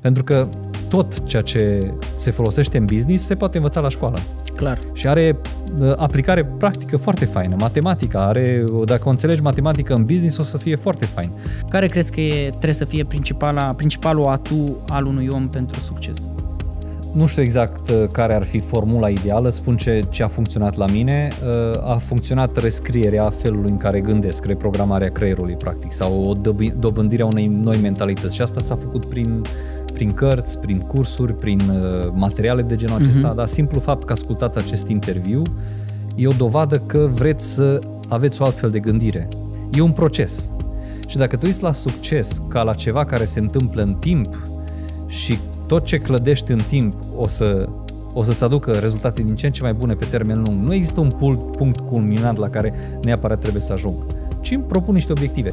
Pentru că tot ceea ce se folosește în business se poate învăța la școală. Clar. Și are uh, aplicare practică foarte faină. Matematica are, dacă înțelegi matematică în business, o să fie foarte fain. Care crezi că e, trebuie să fie principala, principalul atu al unui om pentru succes? Nu știu exact uh, care ar fi formula ideală, spun ce, ce a funcționat la mine. Uh, a funcționat rescrierea felului în care gândesc, reprogramarea creierului, practic, sau o dobândirea unei noi mentalități. Și asta s-a făcut prin prin cărți, prin cursuri, prin uh, materiale de genul mhm. acesta, mm-hmm. dar simplu fapt că ascultați acest interviu e o dovadă că vreți să aveți o altfel de gândire. E un proces. Și dacă te uiți la succes ca la ceva care se întâmplă în timp și tot ce clădești în timp o să o să-ți aducă rezultate din ce în ce mai bune pe termen lung. Nu există un punct culminant la care neapărat trebuie să ajung, ci îmi propun niște obiective.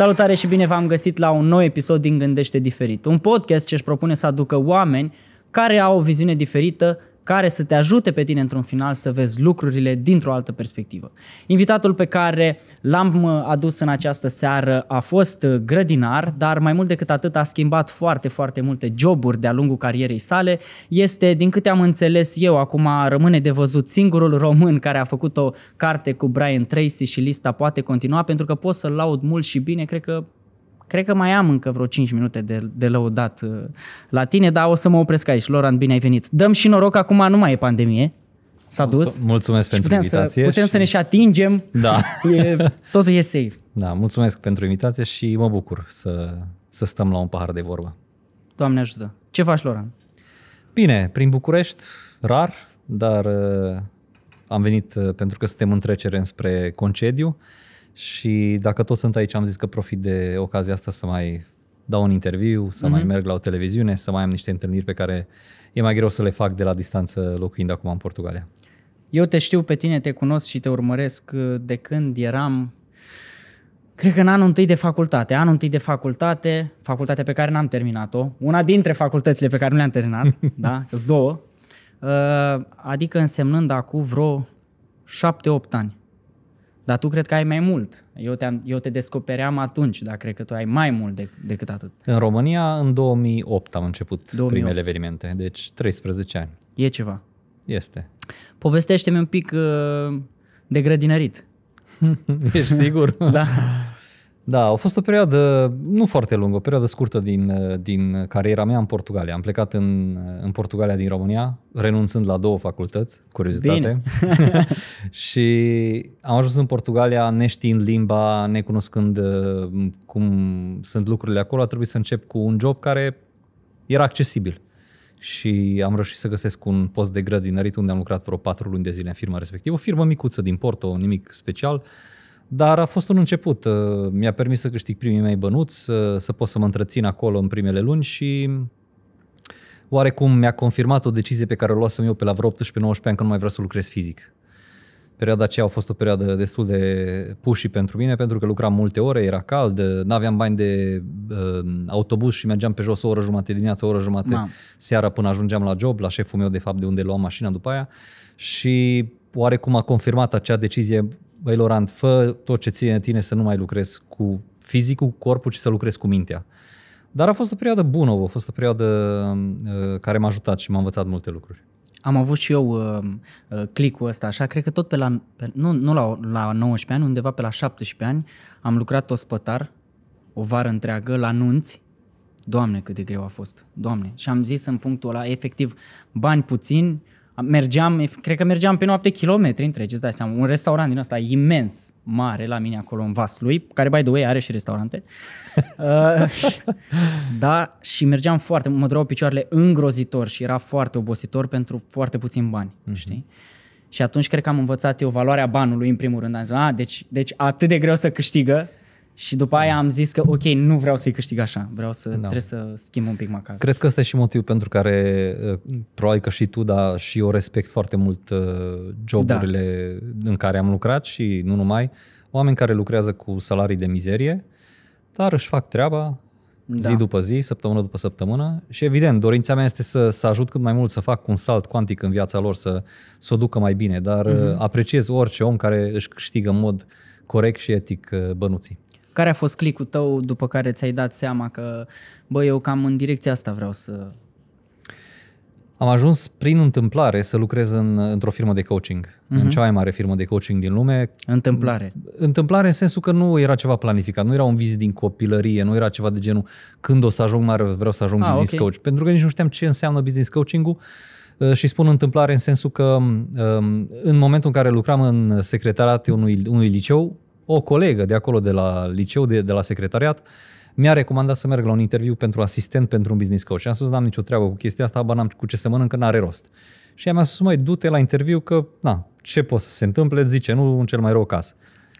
Salutare și bine v-am găsit la un nou episod din Gândește Diferit, un podcast ce își propune să aducă oameni care au o viziune diferită care să te ajute pe tine într-un final să vezi lucrurile dintr-o altă perspectivă. Invitatul pe care l-am uh, adus în această seară a fost uh, grădinar, dar mai mult decât atât a schimbat foarte, foarte multe joburi de-a lungul carierei sale. Este, din câte am înțeles eu, acum rămâne de văzut singurul român care a făcut o carte cu Brian Tracy și lista poate continua pentru că pot să-l laud mult și bine, cred că Cred că mai am încă vreo 5 minute de, de lăudat uh, la tine, dar o să mă opresc aici. Loran, bine ai venit. Dăm și noroc, acum nu mai e pandemie. S-a dus. Mulțumesc pentru putem invitație. Să, putem și... să ne și atingem. Da. E, totul e safe. Da, mulțumesc pentru invitație și mă bucur să, să stăm la un pahar de vorbă. Doamne ajută. Ce faci, Loran? Bine, prin București, rar, dar uh, am venit uh, pentru că suntem în trecere înspre concediu. Uh, și dacă tot sunt aici, am zis că profit de ocazia asta să mai dau un interviu, să mm-hmm. mai mhm. merg la o televiziune, să mai am niște întâlniri pe care e mai greu să le fac de la distanță locuind acum în Portugalia. Eu te știu pe tine, te cunosc și te urmăresc uh, de când eram, cred că în anul întâi de facultate. Anul întâi de facultate, facultatea pe care n-am terminat-o, una dintre facultățile pe care nu le-am terminat, da, sunt două, uh, adică însemnând acum vreo 7-8 ani. Dar tu cred că ai mai mult. Eu, te eu te descopeream atunci, dar cred că tu ai mai mult de, decât atât. În România, în 2008 am început 2008. primele evenimente, deci 13 ani. E ceva. Este. Povestește-mi un pic uh, de grădinărit. Ești sigur? da. Da, a fost o perioadă nu foarte lungă, o perioadă scurtă din, din cariera mea în Portugalia. Am plecat în, în Portugalia din România, renunțând la două facultăți, curiozitate. și am ajuns în Portugalia neștiind limba, necunoscând uh, cum sunt lucrurile acolo. A trebuit să încep cu un job care era accesibil. Și am reușit să găsesc un post de grădinărit unde am lucrat vreo patru luni de zile în firma respectivă, o firmă micuță din Porto, nimic special. Uh, dar a fost un început. Uh, mi-a permis să câștig primii mei bănuți, uh, să pot să mă întrețin acolo în primele luni și oarecum mi-a confirmat o decizie pe care o luasem eu pe la vreo 18-19 ani că nu mai vreau să lucrez fizic. Perioada aceea a fost o perioadă destul de pușii pentru mine, pentru că lucram multe ore, era cald, n aveam bani de uh, autobuz și mergeam pe jos o oră jumate dimineața, o oră jumate Ma. seara până ajungeam la job, la șeful meu de fapt de unde luam mașina după aia și oarecum a confirmat acea decizie băi, Laurent, fă tot ce ține tine să nu mai lucrezi cu fizicul, cu corpul, ci să lucrezi cu mintea. Dar a fost o perioadă bună, a fost o perioadă uh, care m-a ajutat și m-a învățat multe lucruri. Am avut și eu uh, uh, clicul ăsta, așa, cred că tot pe la, pe, nu, nu la, la 19 ani, undeva pe la 17 ani, am lucrat ospătar, o vară întreagă, la nunți. Doamne, cât de greu a fost, doamne. Și am zis în punctul ăla, efectiv, bani puțini, uh, mergeam, cred că mergeam pe noapte kilometri întregi, îți dai seama, un restaurant din ăsta imens, mare la mine acolo în Vaslui, care, by the way, are și restaurante. Uh, da, și mergeam foarte, mă durau picioarele îngrozitor și era foarte obositor pentru foarte puțin bani, mm-hmm. știi? Și atunci cred că am învățat eu valoarea banului în primul rând. Am zis, a, ah, deci, deci atât de greu să câștigă, și după aia am zis că, ok, nu vreau să-i câștig așa, vreau să da. trebuie să schimb un pic macar. Cred că ăsta e și motivul pentru care, uh, probabil că și tu, dar și eu respect foarte mult uh, joburile da. în care am lucrat și nu numai, oameni care lucrează cu salarii de mizerie, dar își fac treaba da. zi după zi, săptămână după săptămână și evident, dorința mea este să, să ajut cât mai mult să fac un salt cuantic în viața lor, să, să o ducă mai bine, dar mm-hmm. apreciez orice om care își câștigă în mod corect și etic bănuții. Care a fost clicul tău după care ți-ai dat seama că, bă, eu cam în direcția asta vreau să... Am ajuns prin întâmplare să lucrez în, într-o firmă de coaching, uh-huh. în mhm. cea mai mare firmă de coaching din lume. Întâmplare. Întâmplare în sensul că nu era ceva planificat, nu era un vis din copilărie, nu era ceva de genul când o să ajung mare, vreau să ajung ah, business okay. coach, pentru că nici nu știam ce înseamnă business coaching-ul. Uh, și spun întâmplare în sensul că um, în momentul în care lucram în secretariatul unui, unui liceu, o colegă de acolo, de la liceu, de, de la secretariat, mi-a recomandat să merg la un interviu pentru asistent pentru un business coach. Și am spus, n-am nicio treabă cu chestia asta, ba n-am cu ce să mănânc, n-are rost. Și ea mi-a spus, măi, du-te la interviu că, na, ce poți să se întâmple, zice, nu în cel mai rău caz.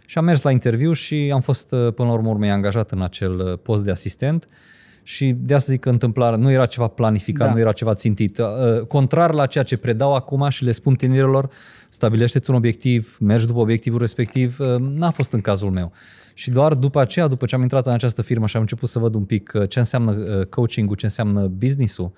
Și am mers la interviu și am fost, uh, până la urmă, urmei angajat în acel uh, post de asistent. Și de asta zic că întâmplarea nu era ceva planificat, da. nu era ceva țintit. Uh, contrar la ceea ce predau acum și le spun tinerilor, stabilește-ți un obiectiv, mergi după obiectivul respectiv, uh, n-a fost în cazul meu. Și doar după aceea, după ce am intrat în această firmă și am început să văd un pic uh, ce înseamnă uh, coaching-ul, ce înseamnă business-ul,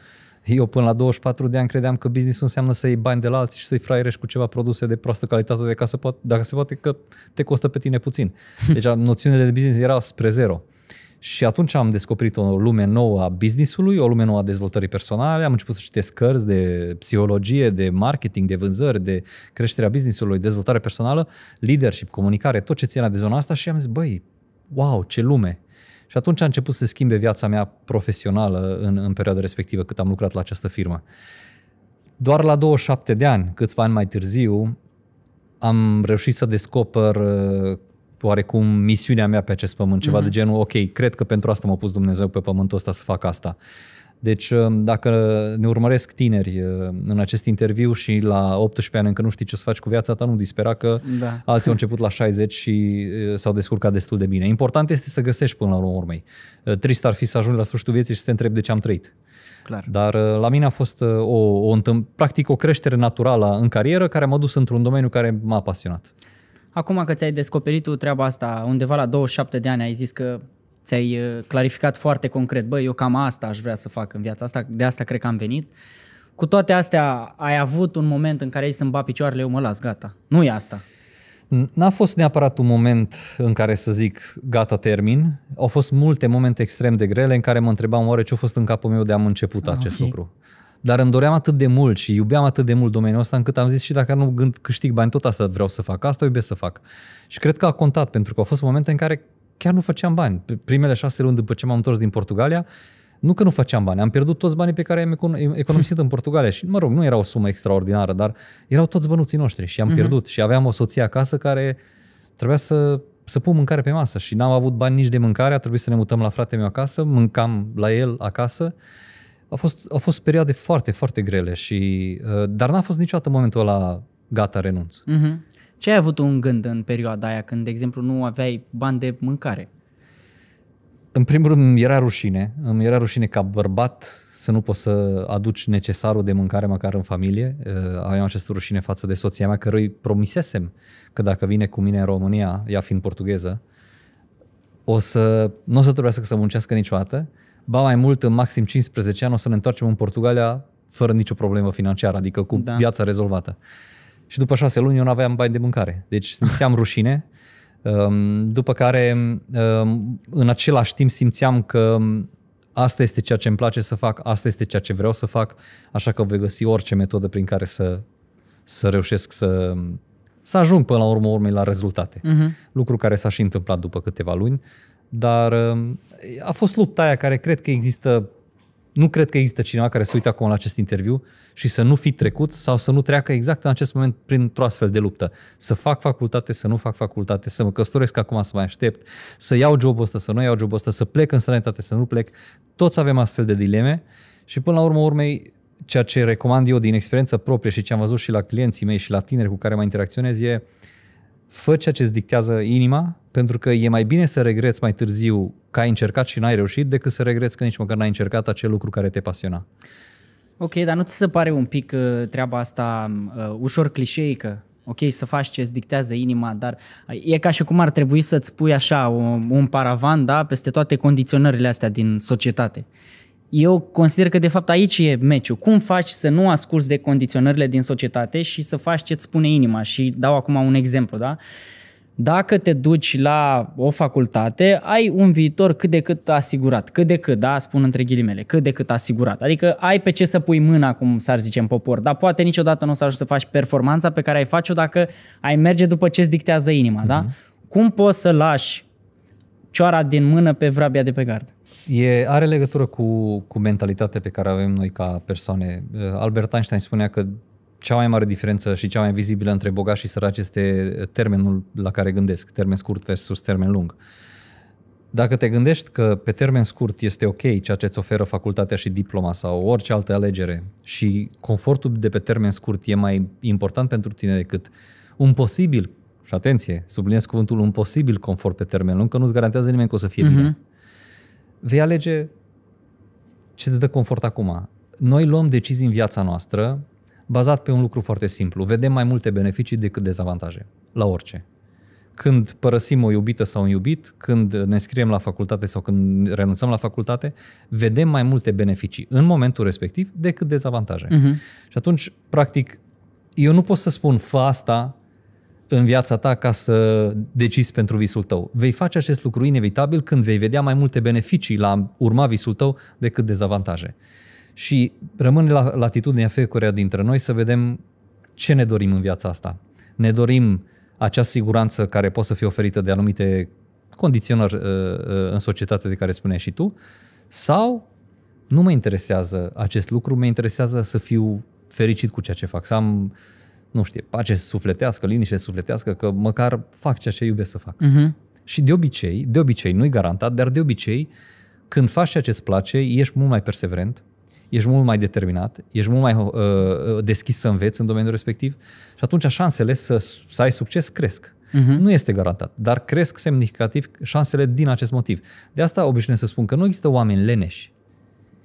eu până la 24 de ani credeam că business înseamnă să iei bani de la alții și să-i fraierești cu ceva produse de proastă calitate, de ca să poate, dacă se poate că te costă pe tine puțin. Deci noțiunile de business erau spre zero. Și atunci am descoperit o lume nouă a businessului, o lume nouă a dezvoltării personale, am început să citesc cărți de psihologie, de marketing, de vânzări, de creșterea businessului, dezvoltare personală, leadership, comunicare, tot ce ține de zona asta și am zis, băi, wow, ce lume! Și atunci a început să schimbe viața mea profesională în, în perioada respectivă cât am lucrat la această firmă. Doar la 27 de ani, câțiva ani mai târziu, am reușit să descoper uh, oarecum misiunea mea pe acest pământ, ceva uh-huh. de genul, ok, cred că pentru asta m-a pus Dumnezeu pe pământul ăsta să fac asta. Deci uh, dacă ne urmăresc tineri uh, în acest interviu și la 18 ani încă nu știi ce să faci cu viața ta, nu dispera că da. alții au început la 60 și uh, s-au descurcat destul de bine. Important este să găsești până la urmă urmei. Trist ar fi să ajungi la sfârșitul vieții și să te întrebi de ce am trăit. Clar. Dar la mine a fost o, o, practic o creștere naturală în carieră care m-a dus într-un domeniu care m-a pasionat. Acum că ți-ai descoperit tu treaba asta undeva la 27 de ani, ai zis că ți-ai uh, clarificat foarte concret, băi, eu cam asta aș vrea să fac în viața asta, de asta cred că am venit. Cu toate astea, ai avut un moment în care ai să-mi bat picioarele, eu mă las, gata. Nu e asta. N-a fost neapărat un moment în care să zic gata, termin. Au fost multe momente extrem de grele în care mă întrebam oare ce a fost în capul meu de am început ah, acest okay. lucru. Dar îmi doream atât de mult și iubeam atât de mult domeniul ăsta încât am zis și dacă nu gând câștig bani, tot asta vreau să fac, asta iubesc să fac. Și cred că a contat pentru că au fost momente în care chiar nu făceam bani. Primele șase luni după ce m-am întors din Portugalia, nu că nu făceam bani, am pierdut toți banii pe care am economisit în Portugalia și, mă rog, nu era o sumă extraordinară, dar erau toți bănuții noștri și am uh-huh. pierdut. Și aveam o soție acasă care trebuia să, să pun mâncare pe masă și n-am avut bani nici de mâncare, a trebuit să ne mutăm la fratele meu acasă, mâncam la el acasă a fost, au fost perioade foarte, foarte grele și, uh, dar n-a fost niciodată momentul ăla gata, renunț. Mm-hmm. Ce ai avut un gând în perioada aia când, de exemplu, nu aveai bani de mâncare? În primul rând, îmi era rușine. Îmi era rușine ca bărbat să nu poți să aduci necesarul de mâncare măcar în familie. Uh, aveam această rușine față de soția mea, cărui promisesem că dacă vine cu mine în România, ea fiind portugheză, o să, nu o să trebuiască să muncească niciodată ba mai mult, în maxim 15 ani o să ne întoarcem în Portugalia fără nicio problemă financiară, adică cu da. viața rezolvată. Și după șase luni eu nu aveam bani de mâncare, deci simțeam rușine, ehm, după care ehm, în același timp simțeam că asta este ceea ce îmi place să fac, asta este ceea ce vreau să fac, așa că voi găsi orice metodă prin care să, să reușesc să, să ajung până la urmă urmei la rezultate. Uh-huh. Lucru care s-a și întâmplat după câteva luni. Dar um, a fost lupta aia care cred că există nu cred că există cineva care să uită acum la acest interviu și să nu fi trecut sau să nu treacă exact în acest moment printr-o astfel de luptă. Să fac facultate, să nu fac facultate, să mă căsătoresc acum, să mai aștept, să iau jobul ăsta, să nu iau jobul ăsta, să plec în sănătate, să nu plec. Toți avem astfel de dileme și până la urmă urmei, ceea ce recomand eu din experiență proprie și ce am văzut și la clienții mei și la tineri cu care mai interacționez e uh, fă ceea ce îți dictează inima, pentru că e mai bine să regreți mai târziu că ai încercat și n-ai reușit, decât să regreți că nici măcar n-ai încercat acel lucru care te pasiona. Ok, dar nu ți se pare un pic uh, treaba asta uh, ușor clișeică? Ok, să faci ce îți dictează inima, dar e ca și cum ar trebui să-ți pui așa un, un paravan, da, peste toate condiționările astea din societate. Eu consider că de fapt aici e meciul. Cum faci să nu asculți de condiționările din societate și să faci ce-ți spune inima? Și dau acum un exemplu, da? Dacă te duci la o facultate, ai un viitor cât de cât asigurat. Cât de cât, da? Spun între ghilimele. Cât de cât asigurat. Adică ai pe ce să pui mâna, cum s-ar zice în popor. Dar poate niciodată nu o să ajungi să faci performanța pe care ai face-o dacă ai merge după ce îți dictează inima, mm-hmm. da? Mhm. Cum poți să lași cioara din mână pe vrabia de pe gard? E, are legătură cu, cu mentalitatea pe care avem noi ca persoane. Uh, Albert Einstein spunea că cea mai mare diferență și cea mai vizibilă între bogați și săraci este uh, termenul la care gândesc, termen scurt versus termen lung. Dacă te gândești că pe termen scurt este ok ceea ce îți oferă facultatea și diploma sau orice altă alegere și confortul de pe termen scurt e mai important pentru tine decât un posibil, și atenție, subliniez cuvântul un posibil confort pe termen lung, că nu-ți garantează nimeni că o să fie uh-huh. bine vei alege ce îți dă confort acum. Noi luăm decizii în viața noastră bazat pe un lucru foarte simplu. Vedem mai multe beneficii decât dezavantaje, la orice. Când părăsim o iubită sau un iubit, când ne scriem la facultate sau când renunțăm la facultate, vedem mai multe beneficii în momentul respectiv decât dezavantaje. Uh-huh. Și atunci, practic, eu nu pot să spun fă asta în viața ta ca să decizi pentru visul tău. Vei face acest lucru inevitabil când vei vedea mai multe beneficii la urma visul tău decât dezavantaje. Și rămâne la latitudinea fiecăruia dintre noi să vedem ce ne dorim în viața asta. Ne dorim acea siguranță care poate să fie oferită de anumite condiționări uh, uh, în societate de care spuneai și tu, sau nu mă interesează acest lucru, mă interesează să fiu fericit cu ceea ce fac, să am uh, nu știu, pace sufletească, liniște sufletească, că măcar fac ceea ce iubesc să fac. Uh-huh. Și de obicei, de obicei, nu-i garantat, dar de obicei, când faci ceea ce îți place, ești mult mai perseverent, ești mult mai determinat, ești mult mai uh, uh deschis să înveți în domeniul respectiv și atunci șansele să, să ai succes cresc. Uh-huh. Nu este garantat, dar cresc semnificativ șansele din acest motiv. De asta obișnuiesc să spun că nu există oameni leneși.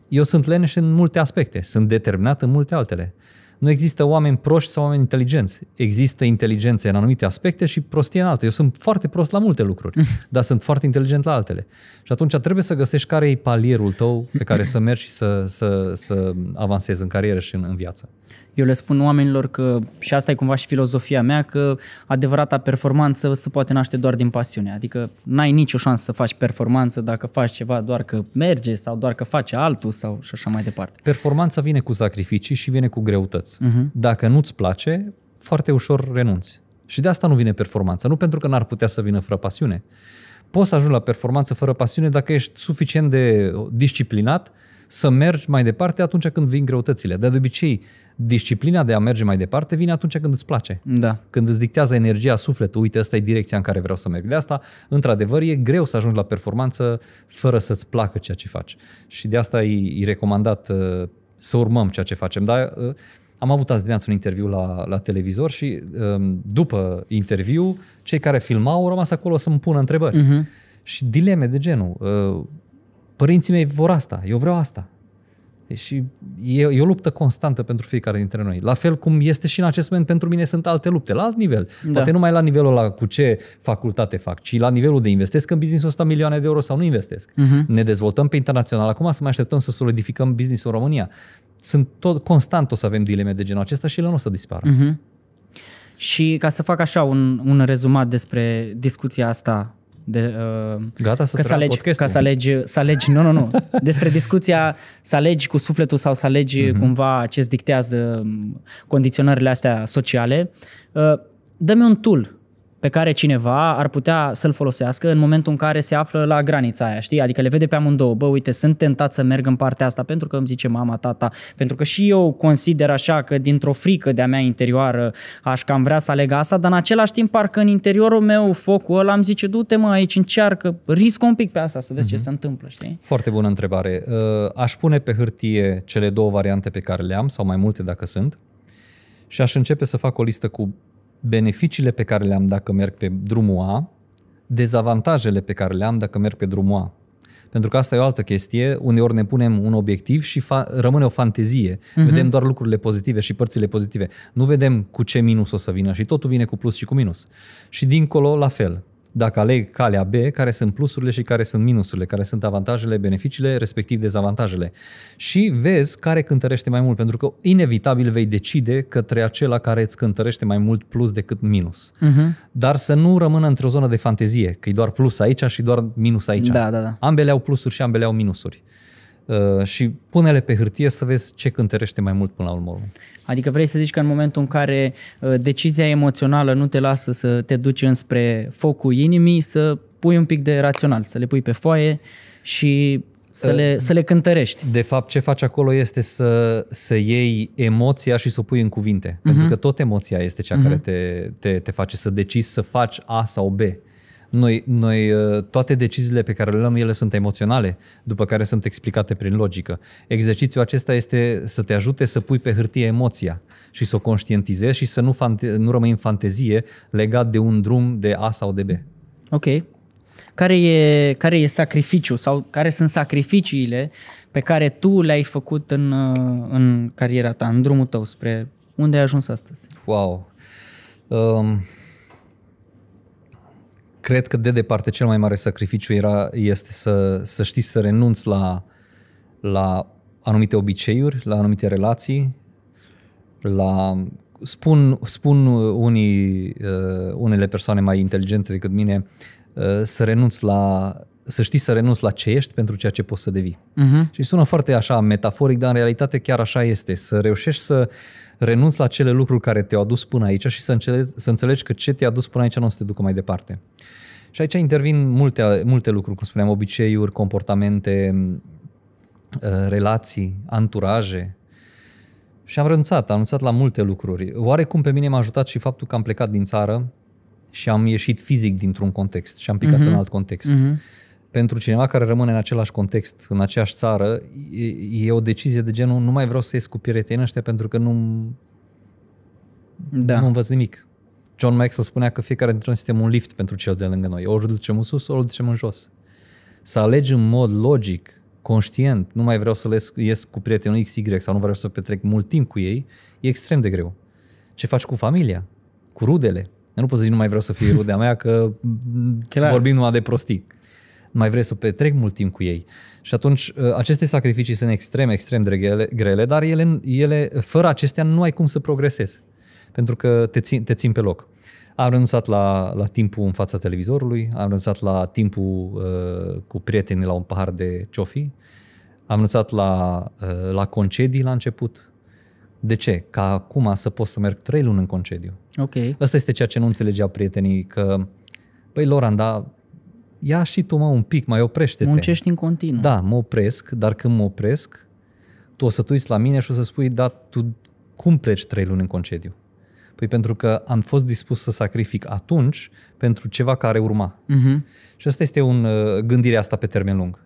Eu sunt leneș în multe aspecte, sunt determinat în multe altele. Nu există oameni proști sau oameni inteligenți. Există inteligență în anumite aspecte și prostie în alte. Eu sunt foarte prost la multe lucruri, dar sunt foarte inteligent la altele. Și atunci trebuie să găsești care e palierul tău pe care să mergi și să, să, să avansezi în carieră și în, în viață. Eu le spun oamenilor că, și asta e cumva și filozofia mea, că adevărata performanță se poate naște doar din pasiune. Adică n-ai nicio șansă să faci performanță dacă faci ceva doar că merge sau doar că face altul sau și așa mai departe. Performanța vine cu sacrificii și vine cu greutăți. Uh-huh. Dacă nu-ți place, foarte ușor renunți. Și de asta nu vine performanța. Nu pentru că n-ar putea să vină fără pasiune. Poți să ajungi la performanță fără pasiune dacă ești suficient de disciplinat să mergi mai departe atunci când vin greutățile. Dar de obicei, disciplina de a merge mai departe vine atunci când îți place. Da. Când îți dictează energia, sufletul, uite, asta e direcția în care vreau să merg. De asta, într-adevăr, e greu să ajungi la performanță fără să-ți placă ceea ce faci. Și de asta e, recomandat uh, să urmăm ceea ce facem. Dar uh, am avut azi dimineață un interviu la, la televizor și um, după interviu, cei care filmau au rămas acolo să-mi pună întrebări. Uh-huh. Și dileme de genul, uh, părinții mei vor asta, eu vreau asta și e, e o luptă constantă pentru fiecare dintre noi. La fel cum este și în acest moment pentru mine sunt alte lupte, la alt nivel. Da. Poate nu mai la nivelul la cu ce facultate fac, ci la nivelul de investesc în ul ăsta milioane de euro sau nu investesc. Uh-huh. Ne dezvoltăm pe internațional. Acum să mai așteptăm să solidificăm business-ul în România. Sunt tot, constant o să avem dileme de genul acesta și ele nu o să dispară. Uh-huh. Și ca să fac așa un, un rezumat despre discuția asta de, uh, Gata să, că să alegi, podcastul. Ca să alegi, să alegi, nu, nu, nu, despre discuția să alegi cu sufletul sau să alegi uh-huh. cumva ce-ți dictează condiționările astea sociale. Uh, dă-mi un tool pe care cineva ar putea să-l folosească în momentul în care se află la granița aia, știi? Adică le vede pe amândouă, bă, uite, sunt tentat să merg în partea asta pentru că îmi zice mama, tata, pentru că și eu consider așa că dintr-o frică de-a mea interioară aș cam vrea să aleg asta, dar în același timp parcă în interiorul meu focul ăla am zice, du-te mă aici, încearcă, risc un pic pe asta să vezi mm-hmm. ce mhm. se întâmplă, știi? Foarte bună întrebare. Uh, aș pune pe hârtie cele două variante pe care le am sau mai multe dacă sunt și aș începe să fac o listă cu beneficiile pe care le am dacă merg pe drumul A, dezavantajele pe care le am dacă merg pe drumul A. Pentru că asta e o altă chestie, uneori ne punem un obiectiv și fa- rămâne o fantezie. Uh-huh. Vedem doar lucrurile pozitive și părțile pozitive. Nu vedem cu ce minus o să vină și totul vine cu plus și cu minus. Și dincolo, la fel dacă aleg calea B, care sunt plusurile și care sunt minusurile, care sunt avantajele, beneficiile, respectiv dezavantajele. Și vezi care cântărește mai mult, pentru că inevitabil vei decide către acela care îți cântărește mai mult plus decât minus. Uh-huh. Dar să nu rămână într-o zonă de fantezie, că e doar plus aici și doar minus aici. Da, da, da. Ambele au plusuri și ambele au minusuri. Uh, și pune-le pe hârtie să vezi ce cântărește mai mult până la urmă. Adică vrei să zici că în momentul în care uh, decizia emoțională nu te lasă să te duci înspre focul inimii, să pui un pic de rațional, să le pui pe foaie și să le, uh, să le cântărești. De fapt, ce faci acolo este să, să iei emoția și să o pui în cuvinte. Uh-huh. Pentru că tot emoția este cea uh-huh. care mhm. te, te, te face să decizi să faci A sau B. Noi, noi, ă, toate deciziile pe care le luăm, ele sunt emoționale, după care sunt explicate prin logică. Exercițiul acesta este să te ajute să pui pe hârtie emoția și să o conștientizezi și să nu, fante- nu rămâi în fantezie legat de un drum de A sau de B. Ok. Care e, care e sacrificiul sau care sunt sacrificiile pe care tu le-ai făcut în, ă, în cariera ta, în drumul tău spre unde ai ajuns astăzi? Wow! Um, cred că de departe cel mai mare sacrificiu era, este să, să știi să renunți la, la anumite obiceiuri, la anumite relații, la... Spun, spun unii, uh, unele persoane mai inteligente decât mine uh, să renunți la să știi să renunți la ce ești pentru ceea ce poți să devii. Uh-huh. Și sună foarte așa metaforic, dar în realitate chiar așa este. Să reușești să uh, renunți la cele lucruri care te-au adus până aici și să înțelegi, să înțelegi că ce te-a adus până aici nu o să te ducă mai departe. Și aici intervin multe, multe lucruri, cum spuneam, obiceiuri, comportamente, ă, relații, anturaje. Și am renunțat, am renunțat la multe lucruri. Oarecum pe mine m-a ajutat și faptul că am plecat din țară și am ieșit fizic dintr-un context și am picat uh-huh. în mhm. alt context. Uh-huh pentru cineva care rămâne în același context, în aceeași țară, e, e o decizie de genul nu mai vreau să ies cu piratenii ăștia pentru că nu da. nu învăț nimic. John să spunea că fiecare dintre noi suntem un lift pentru cel de lângă noi. Ori îl ducem în sus, ori îl ducem în jos. Să alegi în mod logic, conștient, nu mai vreau să ies cu prietenul XY sau nu vreau să petrec mult timp cu ei, e extrem de greu. Ce faci cu familia? Cu rudele? Eu nu poți să zici nu mai vreau să fie rudea mea că Clar. vorbim numai de prostii mai vrei să petrec mult timp cu ei. Și atunci ă, aceste sacrificii sunt extrem, extrem de grele, grele dar ele, ele, fără acestea nu ai cum să progresezi, pentru că te țin, te țin pe loc. Am renunțat la, la timpul în fața televizorului, am renunțat la timpul uh, cu prietenii la un pahar de ciofi, am renunțat la, uh, la concedii la început, de ce? Ca acum să pot să merg trei luni în concediu. Ok. Asta este ceea ce nu înțelegea prietenii, că, păi, Loran, da, ia și tu mă un pic, mai oprește-te. Muncești în continuu. Da, mă opresc, dar când mă opresc, tu o să te uiți la mine și o să spui, da, tu cum pleci trei luni în concediu? Păi pentru că am fost dispus să sacrific atunci pentru ceva care urma. Uh-huh. Și asta este un uh, gândire asta pe termen lung.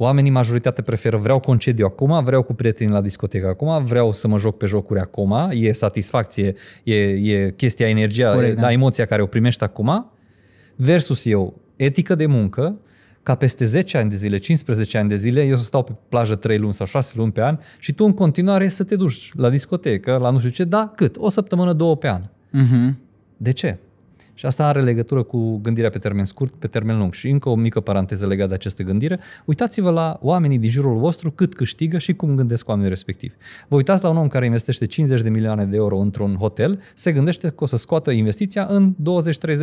Oamenii, majoritatea, preferă vreau concediu acum, vreau cu prietenii la discotecă acum, vreau să mă joc pe jocuri acum, e satisfacție, e, e chestia, energia, Corect, da. emoția care o primești acum, versus eu etică de muncă, ca peste 10 ani de zile, 15 ani de zile, eu să stau pe plajă 3 luni sau 6 luni pe an și tu în continuare să te duci la discotecă, la nu știu ce, da, cât? O săptămână, două pe an. Uh-huh. De ce? Și asta are legătură cu gândirea pe termen scurt, pe termen lung. Și încă o mică paranteză legată de această gândire. Uitați-vă la oamenii din jurul vostru cât câștigă și cum gândesc oamenii respectivi. Vă uitați la un om care investește 50 de milioane de euro într-un hotel, se gândește că o să scoată investiția în 20-30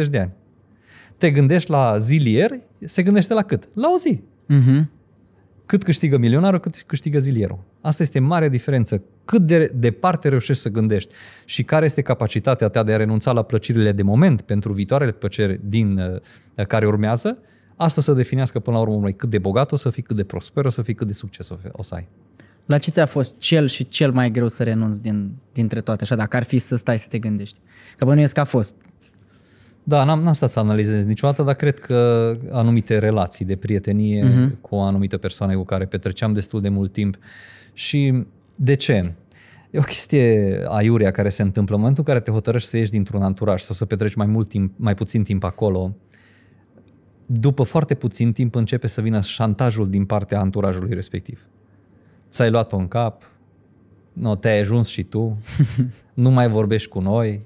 de ani te gândești la zilier, se gândește la cât? La o zi. Uh-huh. Cât câștigă milionarul, cât câștigă zilierul. Asta este marea diferență. Cât de departe reușești să gândești și care este capacitatea ta de a renunța la plăcerile de moment pentru viitoarele plăceri din, eh, care urmează, asta să definească până la urmă cât de bogat o să fii, cât de prosper o să fii, cât de succes o să ai. La ce ți-a fost cel și cel mai greu să renunți din, dintre toate, așa, dacă ar fi să stai să te gândești? Că bănuiesc că a fost da, n-am, n-am stat să analizez niciodată, dar cred că anumite relații de prietenie uh-huh. cu anumite persoane cu care petreceam destul de mult timp. Și de ce? E o chestie aiurea care se întâmplă. În momentul în care te hotărăști să ieși dintr-un anturaj sau să petreci mai, mult timp, mai puțin timp acolo, după foarte puțin timp începe să vină șantajul din partea anturajului respectiv. Ți-ai luat-o în cap, no, te-ai ajuns și tu, nu mai vorbești cu noi,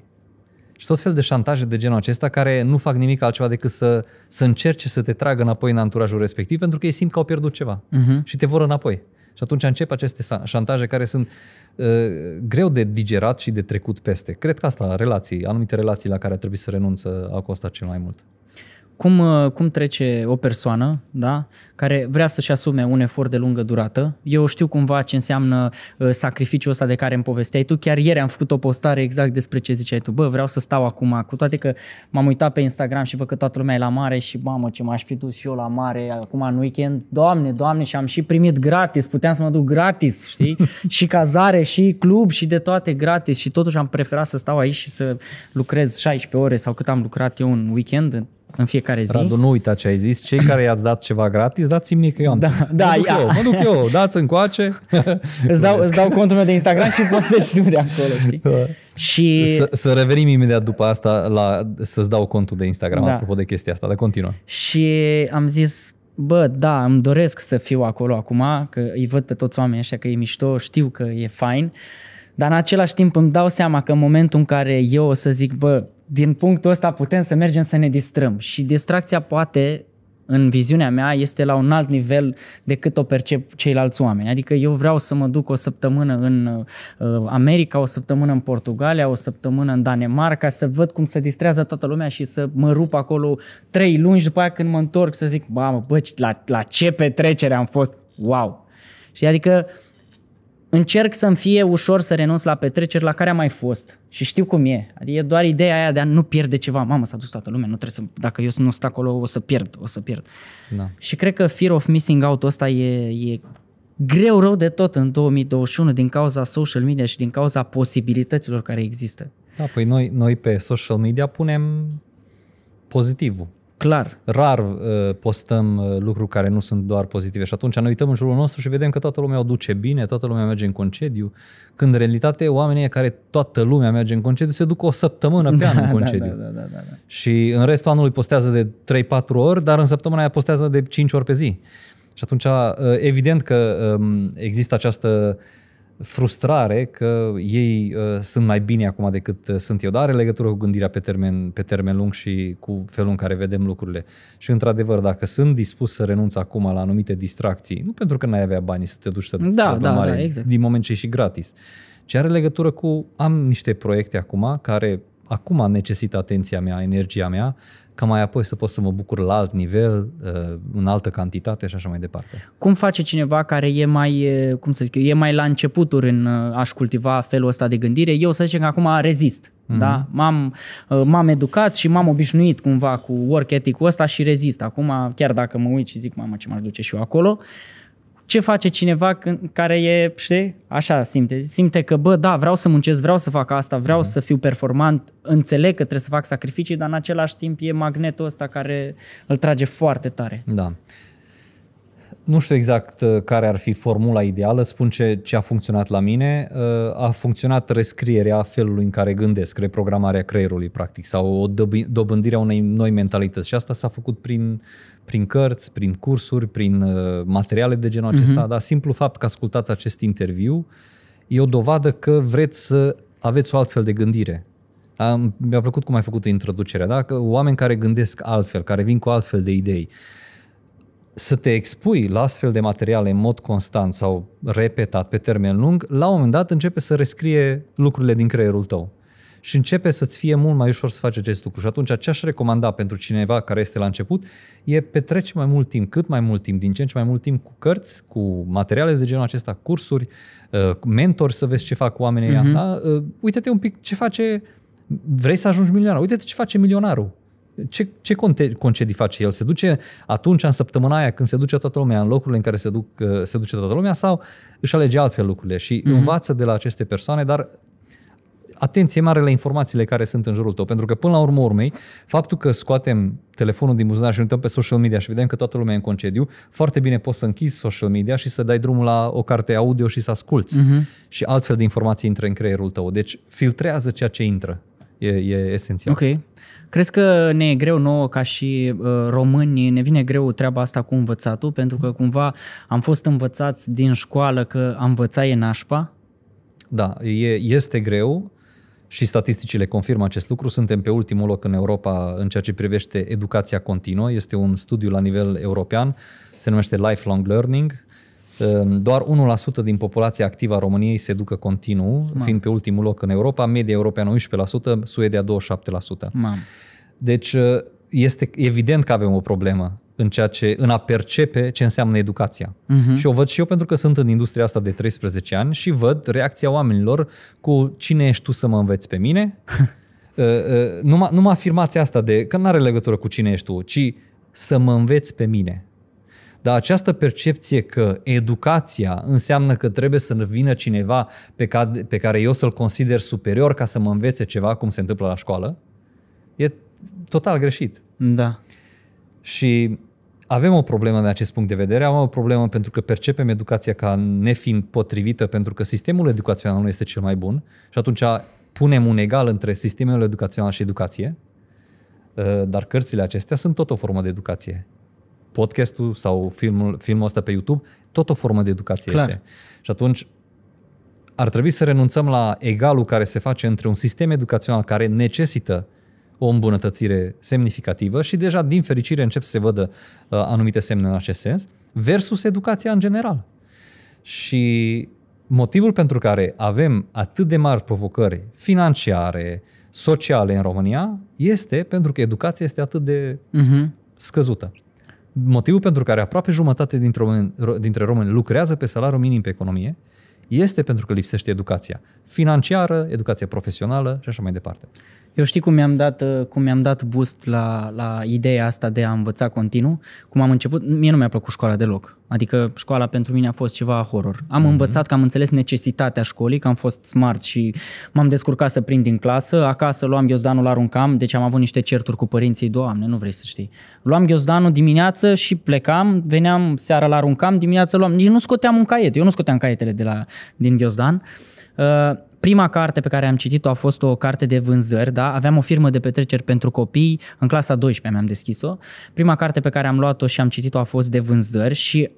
și tot fel de șantaje de genul acesta care nu fac nimic altceva decât să, să încerce să te tragă înapoi în anturajul respectiv pentru că ei simt că au pierdut ceva uh-huh. și te vor înapoi. Și atunci încep aceste șantaje care sunt uh, greu de digerat și de trecut peste. Cred că asta, relații, anumite relații la care trebuie să renunță au costat cel mai mult cum, uh, cum trece o persoană da, care vrea să-și asume un efort de lungă durată. Eu știu cumva ce înseamnă uh, sacrificiul ăsta de care îmi povesteai tu. Chiar ieri am făcut o postare exact despre ce ziceai tu. Bă, vreau să stau acum, cu toate că m-am uitat pe Instagram și văd că toată lumea e la mare și mamă ce m-aș fi dus și eu la mare acum în weekend. Doamne, doamne, și am și primit gratis, puteam să mă duc gratis, știi? și cazare, și club, și de toate gratis și totuși am preferat să stau aici și să lucrez 16 ore sau cât am lucrat eu în weekend, în fiecare zi. Radu, nu uita ce ai zis. Cei care i-ați dat ceva gratis, dați-mi mie că eu am. Da, da, mă duc ia. eu, mă duc eu, dați încoace. îți, dau, îți dau contul meu de Instagram și poți să-ți de acolo, știi? Da. Și... Să, revenim imediat după asta la să-ți dau contul de Instagram, da. apropo de chestia asta, dar continuă. Și am zis, bă, da, îmi doresc să fiu acolo acum, că îi văd pe toți oamenii așa că e mișto, știu că e fain, dar în același timp îmi dau seama că în momentul în care eu o să zic, bă, din punctul ăsta putem să mergem să ne distrăm și distracția poate în viziunea mea este la un alt nivel decât o percep ceilalți oameni. Adică eu vreau să mă duc o săptămână în uh, America, o săptămână în Portugalia, o săptămână în Danemarca, să văd cum se distrează toată lumea și să mă rup acolo trei luni și după aia când mă întorc să zic, mamă, bă, la, la ce petrecere am fost, wow! Și adică uh, încerc să-mi fie ușor să renunț la petreceri la care am mai fost și știu cum e. Adică e doar ideea aia de a nu pierde ceva. Mamă, s-a dus toată lumea, nu trebuie să, dacă eu nu stau acolo, o să pierd, o să pierd. Da. Și cred că fear of missing out ăsta e, e greu rău de tot în 2021 din cauza social media și din cauza posibilităților care există. Da, păi noi, noi pe social media punem pozitivul. Clar. Rar uh, postăm uh, lucruri care nu sunt doar pozitive și atunci ne uităm în jurul nostru și vedem că toată lumea o duce bine, toată lumea merge în concediu, când în realitate oamenii care toată lumea merge în concediu se duc o săptămână pe an da, în da, concediu. Da, da, da, da, da. Și în restul anului postează de 3-4 ori, dar în săptămâna aia postează de 5 ori pe zi. Și atunci, uh, evident că um, există această frustrare că ei uh, sunt mai bine acum decât uh, sunt eu, dar are legătură cu gândirea pe termen, pe termen lung și cu felul în care vedem lucrurile. Și într-adevăr, dacă sunt dispus să renunț acum la anumite distracții, nu pentru că n-ai avea banii să te duci să da, da, mare, da, exact. din moment ce e și gratis, ci are legătură cu am niște proiecte acum care acum necesită atenția mea, energia mea, ca mai apoi să pot să mă bucur la alt nivel, uh, în altă cantitate și așa mai departe. Cum face cineva care e mai, uh, cum să zic, e mai la începuturi în uh, a-și cultiva felul ăsta de gândire? Eu să zicem că acum rezist. Mm-hmm. Da? M-am, m-am educat și m-am obișnuit cumva cu work ethic-ul ăsta și rezist. Acum, chiar dacă mă uit și zic, mamă, ce m-aș duce și eu acolo, uh, ce face cineva când, care e, știi, așa simte. Simte că, bă, da, vreau să muncesc, vreau să fac asta, vreau mm-hmm. să fiu performant, înțeleg că trebuie să fac sacrificii, dar în același timp e magnetul ăsta care îl trage foarte tare. Da nu știu exact uh, care ar fi formula ideală, spun ce, ce a funcționat la mine. Uh, a funcționat rescrierea felului în care gândesc, reprogramarea creierului, practic, sau o dobândire a unei noi mentalități. Și asta s-a făcut prin, prin cărți, prin cursuri, prin uh, materiale de genul mhm. acesta, mm-hmm. dar simplu fapt că ascultați acest interviu e o dovadă că vreți să aveți o altfel de gândire. mi-a plăcut cum ai făcut introducerea, da? Că oameni care gândesc altfel, care vin cu altfel de idei să te expui la astfel de materiale în mod constant sau repetat pe termen lung, la un moment dat începe să rescrie lucrurile din creierul tău. Și începe să-ți fie mult mai ușor să faci acest lucru. Și atunci ce aș recomanda pentru cineva care este la început e petrece mai mult timp, cât mai mult timp, din ce în ce mai mult timp cu cărți, cu materiale de genul acesta, cursuri, uh, mentori să vezi ce fac cu oamenii. Uh-huh. Da? Uh, uite-te un pic ce face, vrei să ajungi milionar, uite-te ce face milionarul ce, ce concedii face el? Se duce atunci, în săptămâna aia, când se duce toată lumea, în locurile în care se, duc, uh, se duce toată lumea, sau își alege altfel lucrurile și mm-hmm. învață de la aceste persoane, dar atenție mare la informațiile care sunt în jurul tău, pentru că până la urmă urmei, faptul că scoatem telefonul din buzunar și uităm pe social media și vedem că toată lumea e în concediu, foarte bine poți să închizi social media și să dai drumul la o carte audio și să asculți. Mm-hmm. Și altfel de informații intră în creierul tău. Deci filtrează ceea ce intră. E, e esențial. Ok. Crezi că ne e greu nouă ca și uh, români, ne vine greu treaba asta cu învățatul, pentru că cumva am fost învățați din școală că a învăța e nașpa? Da, e, este greu și statisticile confirmă acest lucru. Suntem pe ultimul loc în Europa în ceea ce privește educația continuă. Este un studiu la nivel european, se numește Lifelong Learning, Ehm, doar 1% din populația activă a României se ducă continuu, Mam. fiind pe ultimul loc în Europa, media europeană 11%, Suedia 27%. Mam. Deci eh, este evident că avem o problemă în ceea ce în a percepe ce înseamnă educația. Uh-huh. Și o văd și eu pentru că sunt în industria asta de 13 ani și văd reacția oamenilor cu cine ești tu să mă înveți pe mine? Nu uh, eh, eh, numai, numai afirmația asta de că nu are legătură cu cine ești tu, ci să mă înveți pe mine. Dar această percepție că educația înseamnă că trebuie să vină cineva pe care, pe care eu să-l consider superior ca să mă învețe ceva cum se întâmplă la școală, e total greșit. Da. Și avem o problemă de acest punct de vedere, avem o problemă pentru că percepem educația ca nefiind potrivită pentru că sistemul educațional nu este cel mai bun și atunci punem un egal între sistemul educațional și educație, dar cărțile acestea sunt tot o formă de educație podcastul sau filmul, filmul ăsta pe YouTube, tot o formă de educație Clar. este. Și atunci ar trebui să renunțăm la egalul care se face între un sistem educațional care necesită o îmbunătățire semnificativă și deja, din fericire, încep să se vadă uh, anumite semne în acest sens, versus educația în general. Și motivul pentru care avem atât de mari provocări financiare, sociale în România, este pentru că educația este atât de uh-huh. scăzută motivul pentru care aproape jumătate dintre români, dintre români lucrează pe salariu minim pe economie este pentru că lipsește educația financiară, educația profesională și așa mai departe. Eu știi cum mi-am dat, uh, cum mi-am dat boost la, la ideea asta de a învăța continuu? Cum am început, mie nu mi-a plăcut școala deloc. Adică școala pentru mine a fost ceva horror. Am mm-hmm. învățat că am înțeles necesitatea școlii, că am fost smart și m-am descurcat să prind din clasă. Acasă luam ghiozdanul, aruncam, deci am avut niște certuri cu părinții. Doamne, nu vrei să știi. Luam ghiozdanul dimineață și plecam, veneam seara, la aruncam, dimineața luam. Nici nu scoteam un caiet. Eu nu scoteam caietele de la, din ghiozdan. Uh, Prima carte pe care am citit-o a fost o carte de vânzări, da? aveam o firmă de petreceri pentru copii, în clasa 12 mi-am deschis-o. Prima carte pe care am luat-o și am citit-o a fost de vânzări și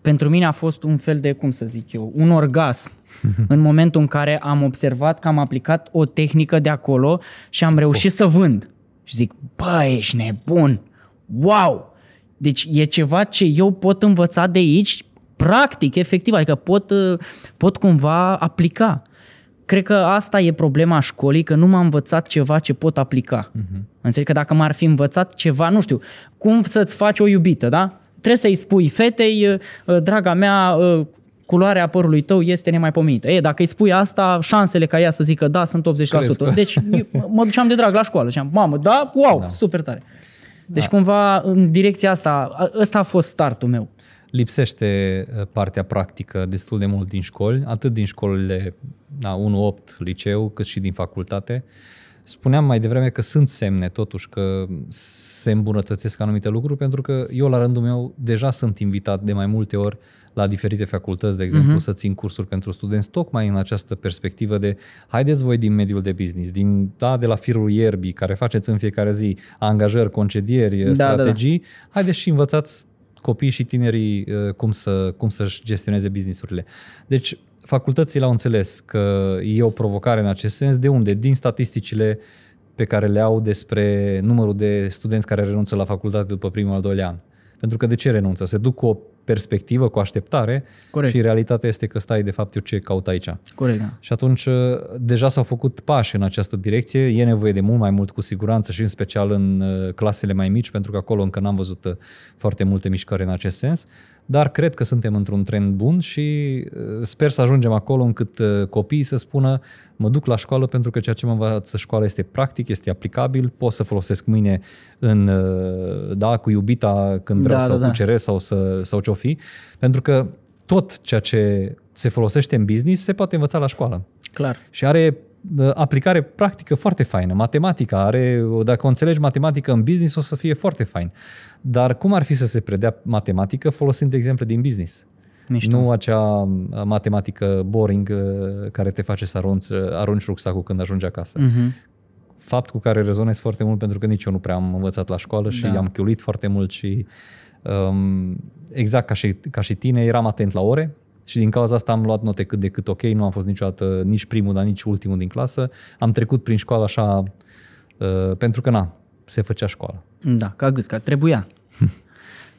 pentru mine a fost un fel de, cum să zic eu, un orgasm în momentul în care am observat că am aplicat o tehnică de acolo și am reușit oh. să vând. Și zic, bă, ești nebun! Wow! Deci e ceva ce eu pot învăța de aici, practic, efectiv, adică pot, pot cumva aplica. Cred că asta e problema școlii, că nu m-a învățat ceva ce pot aplica. Uh-huh. Mhm. Înțeleg că dacă m-ar fi învățat ceva, nu știu, cum să-ți faci o iubită, da? Trebuie să-i spui fetei, ă, ă, draga mea, ă, culoarea părului tău este nemaipomenită. E, dacă îi spui asta, șansele ca ea să zică da sunt 80%. Cresc. Deci mă duceam de drag la școală și am, mamă, da, wow, da. super tare. Da. Deci da. cumva în direcția asta, ăsta a fost startul meu lipsește uh, partea practică destul de mult din școli, atât din școlile da, 1-8 liceu, cât și din facultate. Spuneam mai devreme că sunt semne totuși că se îmbunătățesc anumite lucruri pentru că eu la rândul meu deja sunt invitat de mai multe ori la diferite facultăți, de exemplu, uh-huh. să țin cursuri pentru studenți, tocmai în această perspectivă de haideți voi din mediul de business, din da, de la firul ierbii care faceți în fiecare zi angajări, concedieri, da, strategii, da, da. haideți și învățați copiii și tinerii uh, cum, să, cum să-și gestioneze businessurile. Deci, facultății l au înțeles că e o provocare în acest sens. De unde? Din statisticile pe care le au despre numărul de studenți care renunță la facultate după primul al doilea an. Pentru că de ce renunță? Se duc cu o perspectivă, cu așteptare Corect. și realitatea este că stai, de fapt, eu ce caut aici. Corect, da. Și atunci uh, deja s-au făcut pași în această direcție, e nevoie de mult mai mult cu siguranță și în special în uh, clasele mai mici, pentru că acolo încă n-am văzut uh, foarte multe mișcări în acest sens, dar cred că suntem într-un trend bun și uh, sper să ajungem acolo încât uh, copiii să spună mă duc la școală pentru că ceea ce mă învață școala este practic, este aplicabil, pot să folosesc mâine în, uh, da, cu iubita când vreau da, să da, o da. cere sau, să, sau ce-o fi, pentru că tot ceea ce se folosește în business se poate învăța la școală. Clar. Și are aplicare practică foarte faină. Matematica are, dacă o înțelegi matematică în business, o să fie foarte fain. Dar cum ar fi să se predea matematică folosind exemple din business? Mișto. Nu acea uh, matematică boring uh, care te face să arunci, uh, arunci rucsacul când ajungi acasă. Uh-huh. Fapt cu care rezonez foarte mult pentru că nici eu nu prea am învățat la școală și da. am chiulit foarte mult și um, exact ca și, ca și tine eram atent la ore, și din cauza asta am luat note cât de cât ok, nu am fost niciodată nici primul, dar nici ultimul din clasă. Am trecut prin școală așa, uh, pentru că na, se făcea școală. Da, ca ca trebuia.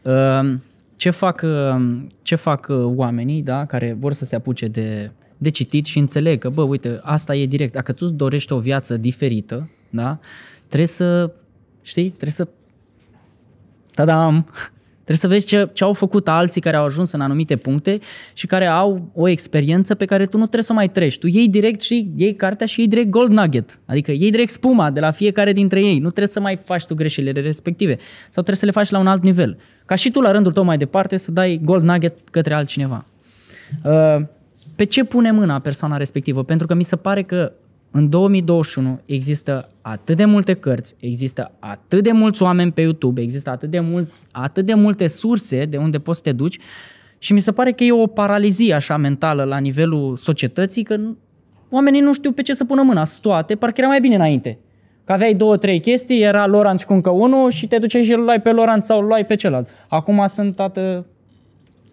uh, ce fac, um, ce fac uh, oamenii da, care vor să se apuce de, de citit și înțeleg că, bă, uite, asta e direct. Dacă tu dorești o viață diferită, da, trebuie să, știi, trebuie să Tadam! Trebuie să vezi ce, ce au făcut alții care au ajuns în anumite puncte și care au o experiență pe care tu nu trebuie să mai treci. Tu iei direct și iei cartea și iei direct gold nugget. Adică iei direct spuma de la fiecare dintre ei. Nu trebuie să mai faci tu greșelile respective. Sau trebuie să le faci la un alt nivel. Ca și tu la rândul tău mai departe să dai gold nugget către altcineva. Uh, pe ce pune mâna persoana respectivă? Pentru că mi se pare că în 2021 există atât de multe cărți, există atât de mulți oameni pe YouTube, există atât de, mult, atât de multe surse de unde poți să te duci și mi se pare că e o paralizie așa mentală la nivelul societății că oamenii nu știu pe ce să pună mâna. Toate, parcă era mai bine înainte. Că aveai două, trei chestii, era Laurent cu încă unul și te duceai și îl luai pe Laurent sau îl luai pe celălalt. Acum sunt toate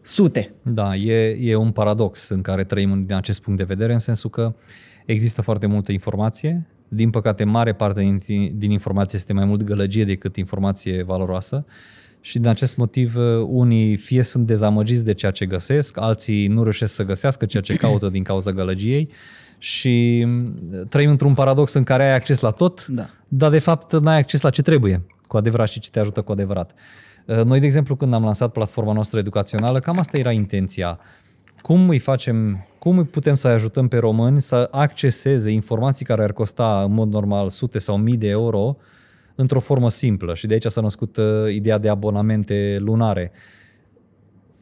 sute. Da, e, e un paradox în care trăim din acest punct de vedere, în sensul că uh, Există foarte multă informație. Din păcate, mare parte din, din informație este mai mult gălăgie decât informație valoroasă. Și din acest motiv, uh, unii fie sunt dezamăgiți de ceea ce găsesc, alții nu reușesc să găsească ceea ce caută din cauza gălăgiei și mm, trăim într-un paradox în care ai acces la tot, da. dar de fapt n-ai acces la ce trebuie cu adevărat și ce te ajută cu adevărat. Uh, noi, de exemplu, când am lansat platforma noastră educațională, cam asta era intenția cum îi facem, cum îi putem să ajutăm pe români să acceseze informații care ar costa în mod normal sute sau mii de euro într-o formă simplă? Și de aici s-a născut uh, ideea de abonamente lunare.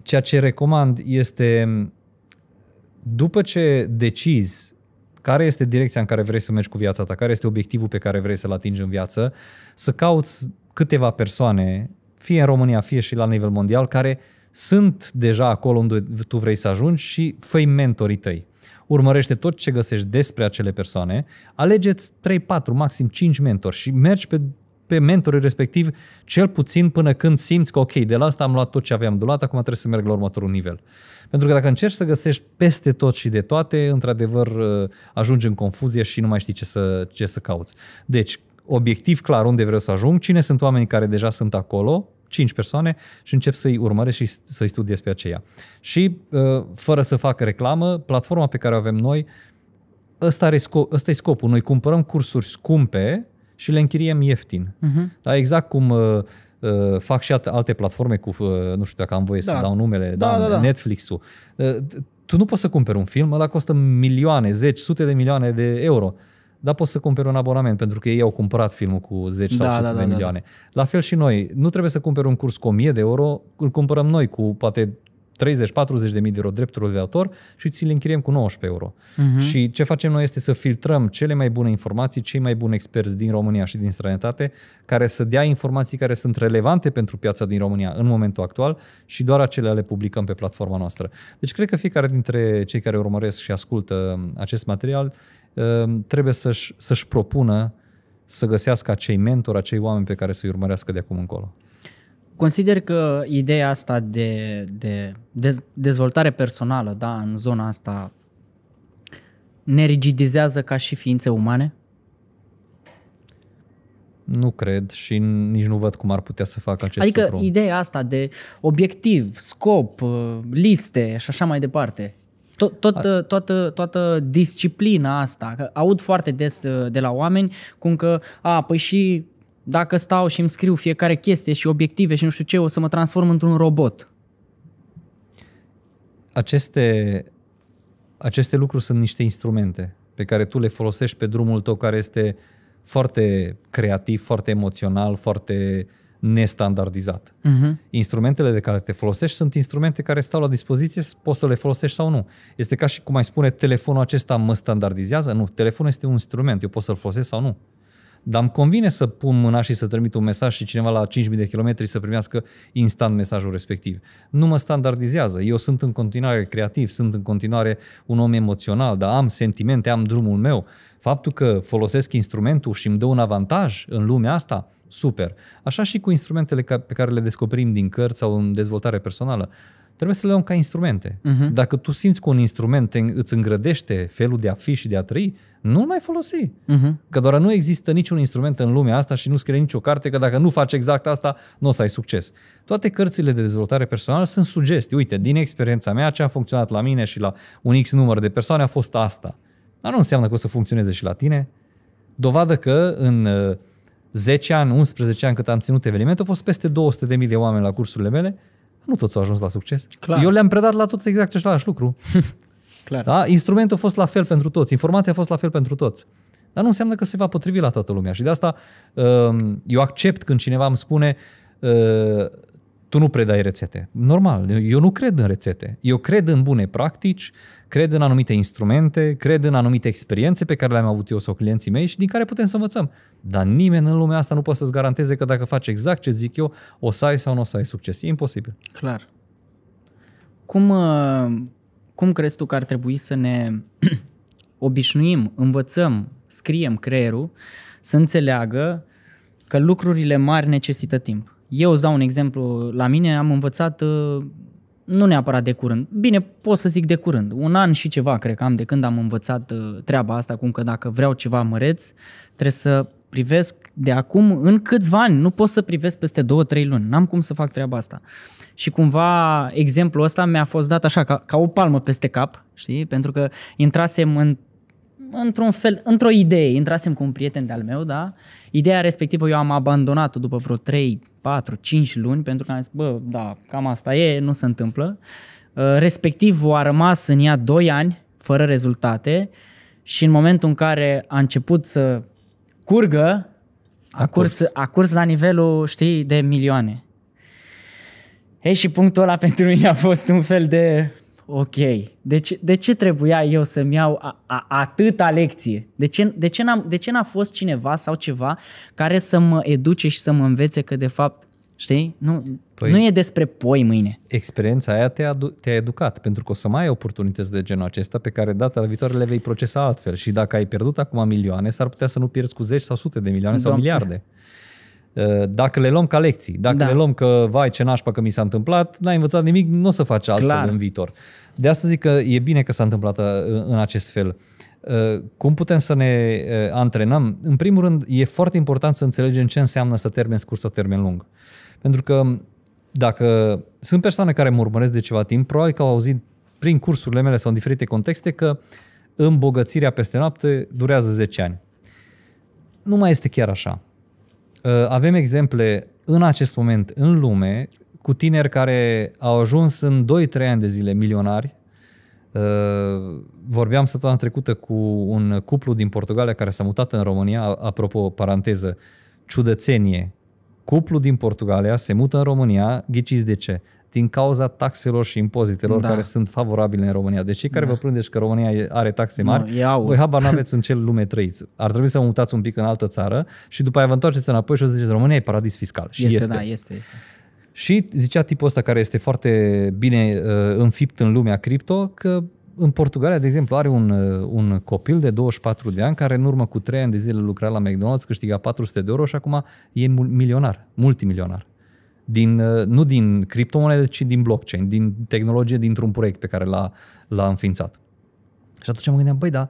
Ceea ce recomand este, după ce decizi care este direcția în care vrei să mergi cu viața ta, care este obiectivul pe care vrei să-l atingi în viață, să cauți câteva persoane, fie în România, fie și la nivel mondial, care uh, sunt deja acolo unde tu vrei să ajungi și făi mentorii tăi. Urmărește tot ce găsești despre acele persoane, alegeți 3, 4, maxim 5 mentori și mergi pe, pe mentorii respectiv cel puțin până când simți că ok, de la asta am luat tot ce aveam de luat, acum trebuie să merg la următorul nivel. Pentru că dacă încerci să găsești peste tot și de toate, într-adevăr ă, ajungi în confuzie și nu mai știi ce să, ce să cauți. Deci, obiectiv clar unde vreau să ajung, cine sunt oamenii care deja sunt acolo, 5 persoane și încep să-i urmăresc și să-i studiez pe aceia. Și uh, fără să fac reclamă, platforma pe care o avem noi, ăsta, are scop, ăsta e scopul. Noi cumpărăm cursuri scumpe și le închiriem ieftin. Uh-huh. Da, exact cum uh, Uh, fac și alte platforme cu, uh, nu știu dacă am voie da. să dau numele, da, da, da, da. Netflix-ul. Uh, tu nu poți să cumperi un film, ăla costă milioane, zeci, sute de milioane de euro dar poți să cumperi un abonament, pentru că ei au cumpărat filmul cu 10 da, sau da, 100 da, da, de da. milioane. Da, da. La fel și noi, nu trebuie să cumperi un curs cu 1000 de euro, îl cumpărăm noi cu poate 30-40 de mii de euro drepturi de autor și ți le închiriem cu 19 euro. Uh-huh. Și ce facem noi este să filtrăm cele mai bune informații, cei mai buni experți din România și din străinătate, care să dea informații care sunt relevante pentru piața din România în momentul actual și doar acelea le publicăm pe platforma noastră. Deci cred că fiecare dintre cei care urmăresc și ascultă acest material Ehm, trebuie să-și, să-și propună să găsească acei mentori, acei oameni pe care să-i urmărească de acum încolo. Consider că ideea asta de, de, de dezvoltare personală da, în zona asta ne rigidizează ca și ființe umane? Nu cred și nici nu văd cum ar putea să facă acest adică lucru. Adică ideea asta de obiectiv, scop, liste și așa mai departe, tot, tot, toată, toată disciplina asta, că aud foarte des uh, de la oameni cum că, a, păi și dacă stau și îmi scriu fiecare chestie și obiective și nu știu ce, o să mă transform într-un robot. Aceste, aceste lucruri sunt niște instrumente pe care tu le folosești pe drumul tău care este foarte creativ, foarte emoțional, foarte uh, nestandardizat. Uh-huh. Instrumentele de care te folosești sunt instrumente care stau la dispoziție, poți să le folosești sau nu. Este ca și cum ai spune, telefonul acesta mă standardizează? Nu, telefonul este un instrument, eu pot să-l folosesc sau nu. Dar îmi convine să pun mâna și să trimit un mesaj și cineva la 5.000 de kilometri să primească instant mesajul respectiv. Nu mă standardizează. Eu sunt în continuare creativ, sunt în continuare un om emoțional, dar am sentimente, am drumul meu. Faptul că folosesc instrumentul și îmi dă un avantaj în lumea asta, super. Așa și cu instrumentele pe care le descoperim din cărți sau în dezvoltare personală. Trebuie să le luăm ca instrumente. Uh-huh. Dacă tu simți că un instrument te, îți îngrădește felul de a fi și de a trăi, nu-l mai folosi. Uh-huh. Că doar nu există niciun instrument în lumea asta și nu scrie nicio carte că dacă nu faci exact asta, nu o să ai succes. Toate cărțile de dezvoltare personală sunt sugestii. Uite, din experiența mea, ce a funcționat la mine și la un X număr de persoane a fost asta. Dar nu înseamnă că o să funcționeze și la tine. Dovadă că în uh, 10 ani, 11 ani cât am ținut evenimentul, au fost peste 200.000 de oameni la cursurile mele, nu toți au ajuns la succes. Clar. Eu le-am predat la toți exact același lucru. Clar. Da? Instrumentul a fost la fel pentru toți, informația a fost la fel pentru toți. Dar nu înseamnă că se va potrivi la toată lumea. Și de asta um, eu accept când cineva îmi spune uh, tu nu predai rețete. Normal, eu nu cred în rețete. Eu cred în bune practici, cred în anumite instrumente, cred în anumite experiențe pe care le-am avut eu sau clienții mei și din care putem să învățăm. Dar nimeni în lumea asta nu poate să-ți garanteze că dacă faci exact ce zic eu, o să ai sau nu o să ai succes. E imposibil. Clar. Cum, uh, cum crezi tu că ar trebui să ne obișnuim, învățăm, scriem creierul să înțeleagă că lucrurile mari necesită timp? Eu îți dau un exemplu. La mine am învățat uh, nu neapărat de curând, bine, pot să zic de curând, un an și ceva, cred că am de când am învățat uh, treaba asta, cum că dacă vreau ceva măreț, trebuie să privesc de acum în câțiva ani, nu pot să privesc peste 2-3 luni, n-am cum să fac treaba asta. Și cumva exemplul ăsta mi-a fost dat așa, ca, ca o palmă peste cap, știi, pentru că intrasem în într-un fel, într-o idee, intrasem cu un prieten de-al meu, da? Ideea respectivă eu am abandonat-o după vreo 3 4-5 luni pentru că am zis, bă, da, cam asta e, nu se întâmplă. Uh, respectiv, a rămas în ea 2 ani fără rezultate și în momentul în care a început să curgă, a, a curs. curs, a curs la nivelul, știi, de milioane. Ei, și punctul ăla pentru mine a fost un fel de ok, de ce, de ce trebuia eu să-mi iau a, a, atâta lecție? De ce, de, ce n-am, de ce n-a fost cineva sau ceva care să mă educe și să mă învețe că de fapt, știi, nu, păi, nu e despre poi mâine. Experiența aia te-a, te-a educat, pentru că o să mai ai oportunități de genul acesta pe care data la viitoare le vei procesa altfel și dacă ai pierdut acum milioane, s-ar putea să nu pierzi cu zeci sau sute de milioane Doamne, sau miliarde. Eh, dacă le luăm ca lecții, dacă da. le luăm că, vai, ce nașpa că mi s-a întâmplat, n-ai învățat nimic, nu o să faci altfel Clar. în viitor. De asta zic că e bine că s-a întâmplat eh, în acest fel. Eh, cum putem să ne antrenăm? În primul rând, e foarte important să înțelegem ce înseamnă să termen scurt sau termen lung. Pentru că dacă sunt persoane care mă urmăresc de ceva timp, probabil că au auzit prin cursurile mele sau în diferite contexte că îmbogățirea peste noapte durează 10 ani. Nu mai este chiar așa. Uh, avem exemple în acest moment în lume cu tineri care au ajuns în 2-3 ani de zile milionari. Uh, vorbeam săptămâna trecută cu un cuplu din Portugalia care s-a mutat în România, apropo, paranteză, ciudățenie. Cuplu din Portugalia se mută în România, ghiciți de ce? din cauza taxelor și impozitelor da. care sunt favorabile în România. Deci cei care da. vă plângeți că România are taxe mari, nu, voi habar n-aveți în ce lume trăiți. Ar trebui să mutați un pic în altă țară și după aia vă întoarceți înapoi și o să ziceți România e paradis fiscal. Și este, este. da, este, este. Și zicea tipul ăsta care este foarte bine uh, înfipt în lumea cripto că în Portugalia, de exemplu, are un, uh, un copil de 24 de ani care în urmă cu 3 ani de zile lucra la McDonald's, câștiga 400 de euro și acum e milionar, multimilionar din, uh, nu din criptomonede, ci din blockchain, din tehnologie, dintr-un proiect pe care l-a, l-a înființat. Și atunci mă gândeam, băi, da,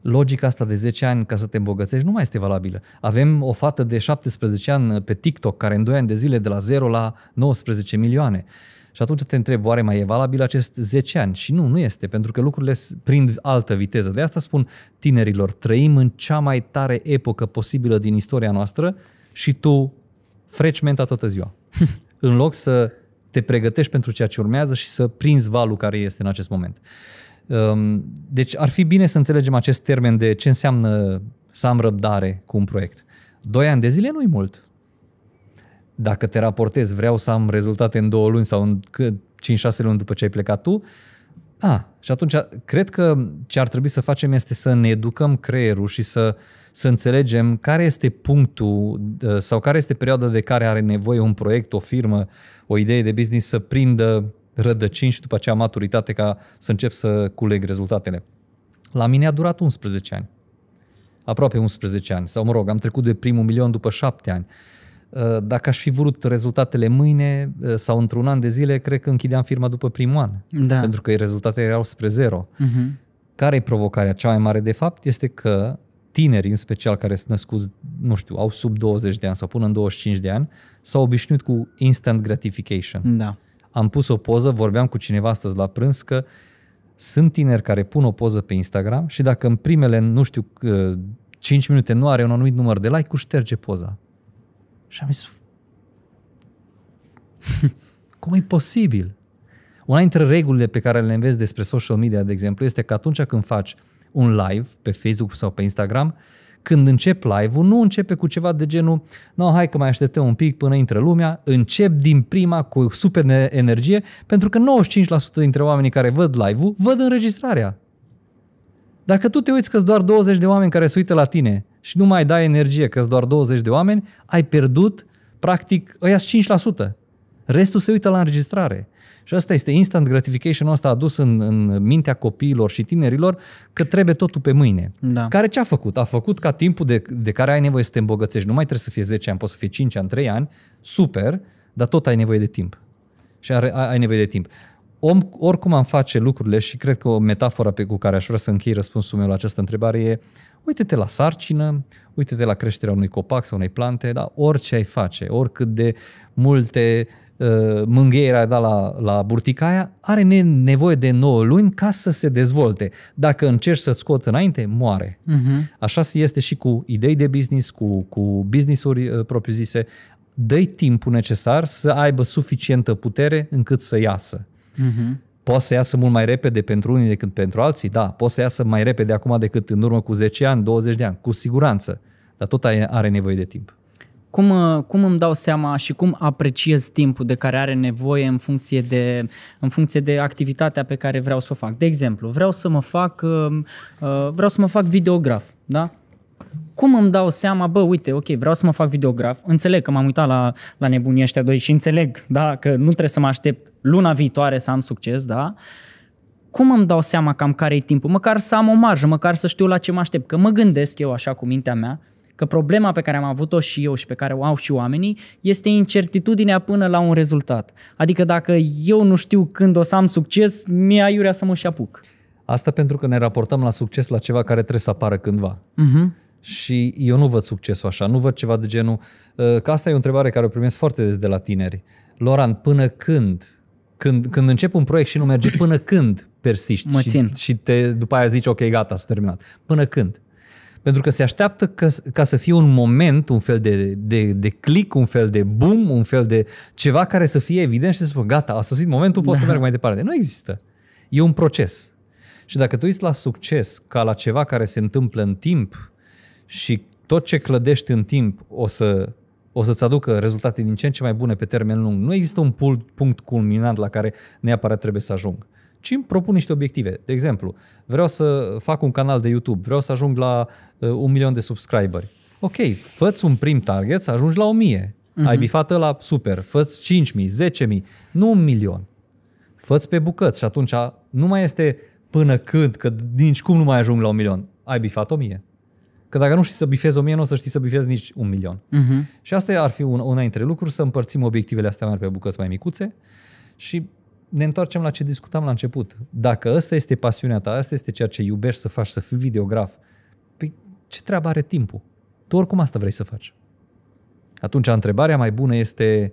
logica asta de 10 ani ca să te îmbogățești nu mai este valabilă. Avem o fată de 17 ani uh, pe TikTok care în 2 ani de zile de la 0 la 19 milioane. Și atunci te întreb, oare mai e valabil acest 10 ani? Și nu, nu este, pentru că lucrurile prind altă viteză. De asta spun tinerilor, trăim în cea mai tare epocă posibilă din istoria noastră și tu freci menta toată ziua. în loc să te pregătești pentru ceea ce urmează și să prinzi valul care este în acest moment. Ehm, deci ar fi bine să înțelegem acest termen de ce înseamnă să am răbdare cu un proiect. Doi ani de zile nu-i mult. Dacă te raportezi, vreau să am rezultate în două luni sau în 5-6 luni după ce ai plecat tu, a, și atunci cred că ce ar trebui să facem este să ne educăm creierul și să uh, să înțelegem care este punctul uh, sau care este perioada de care are nevoie un proiect, o firmă, o idee de business să prindă rădăcini și după aceea maturitate ca să încep să culeg rezultatele. La mine a durat 11 ani. Aproape 11 ani. Sau mă rog, am trecut de primul milion după 7 ani. Uh, dacă aș fi vrut rezultatele mâine uh, sau într-un an de zile, cred că închideam firma după primul an. Da. Pentru că rezultatele erau spre zero. Uh-huh. Care e provocarea cea mai mare, de fapt, este că tineri în special care sunt născuți, nu știu, au sub 20 de ani sau până în 25 de ani, s-au obișnuit cu instant gratification. Da. Am pus o poză, vorbeam cu cineva astăzi la prânz că sunt tineri care pun o poză pe Instagram și dacă în primele, nu știu, 5 uh, minute nu are un anumit număr de like cu șterge poza. Și am zis, cum e posibil? Una dintre regulile pe care le înveți despre social media, de exemplu, este că atunci când faci uh, un live pe Facebook sau pe Instagram, când încep live-ul, nu începe cu ceva de genul, no, hai că mai așteptăm un pic până intră lumea, încep din prima cu super energie, pentru că 95% dintre oamenii care văd live-ul, văd înregistrarea. Dacă tu te uiți că doar 20 de oameni care se uită la tine și nu mai dai energie că doar 20 de oameni, ai pierdut, practic, ăia 5%. Restul se uită la înregistrare. Și asta este instant gratification ăsta adus în, în mintea copiilor și tinerilor că trebuie totul pe mâine. Da. Care ce a făcut? A făcut ca timpul de, de care ai nevoie să te îmbogățești, nu mai trebuie să fie 10 ani, poți să fie 5 ani, 3 ani, super, dar tot ai nevoie de timp. Și are, ai nevoie de timp. Om, oricum am face lucrurile și cred că o metaforă pe cu care aș vrea să închei răspunsul meu la această întrebare e uite-te la sarcină, uite-te la creșterea unui copac sau unei plante, dar orice ai face, oricât de multe uh, Uh, mângâie da la, la burtica aia, are nevoie de 9 luni ca să se dezvolte. Dacă încerci să-ți scoți înainte, moare. Uh-huh. Așa se este și cu idei de business, cu, cu business-uri uh, propriu-zise. dă timpul necesar să aibă suficientă putere încât să iasă. Uh-huh. Poate să iasă mult mai repede pentru unii decât pentru alții, da. Poate să iasă mai repede acum decât în urmă cu 10 ani, 20 de ani, cu siguranță. Dar tot are nevoie de timp. Cum, uh, cum îmi dau seama și cum apreciez timpul de care are nevoie în funcție, de, în funcție de activitatea pe care vreau să o fac? De exemplu, vreau să mă fac, uh, uh, vreau să mă fac videograf, da? cum îmi dau seama, bă, uite, ok, vreau să mă fac videograf, înțeleg că m-am uitat la, la nebunii ăștia doi și înțeleg, da, că nu trebuie să mă aștept luna viitoare să am succes, da, cum îmi dau seama cam care e timpul? Măcar să am o marjă, măcar să știu la ce mă aștept, că mă gândesc eu așa cu mintea mea, Că problema pe care am avut-o și eu și pe care o au și oamenii este incertitudinea până la un rezultat. Adică dacă eu nu știu când o să am succes, mi-e aiurea să mă și apuc. Asta pentru că ne raportăm la succes la ceva care trebuie să apară cândva. Uh-huh. Și eu nu văd succesul așa, nu văd ceva de genul... Ă, că asta e o întrebare care o primesc foarte des de la tineri. Loran, până când? Când, când încep un proiect și nu merge, până când persiști? Mă țin. Și, și te, după aia zici, ok, gata, s-a terminat. Până când? Pentru că se așteaptă ca, ca să fie un moment, un fel de, de, de click, un fel de boom, un fel de ceva care să fie evident și să spun gata, a sosit momentul, pot da. să merg mai departe. Nu există. E un proces. Și dacă tu uiți la succes ca la ceva care se întâmplă în timp și tot ce clădești în timp o, să, o să-ți aducă rezultate din ce în ce mai bune pe termen lung, nu există un punct culminant la care neapărat trebuie să ajung ci îmi propun niște obiective. De exemplu, vreau să fac un canal de YouTube, vreau să ajung la uh, un milion de subscriberi. Ok, fă-ți un prim target să ajungi la o mie. Uh-huh. Ai bifat la super, fă-ți 5.000, 10.000, nu un milion. Fă-ți pe bucăți și atunci nu mai este până când, că nici cum nu mai ajung la un milion. Ai bifat o mie. Că dacă nu știi să bifezi o mie, nu o să știi să bifezi nici un milion. Uh-huh. Și asta ar fi una, dintre lucruri, să împărțim obiectivele astea mai pe bucăți mai micuțe și ne întoarcem la ce discutam la început. Dacă asta este pasiunea ta, asta este ceea ce iubești să faci, să fii videograf, păi ce treabă are timpul? Tu oricum asta vrei să faci. Atunci întrebarea mai bună este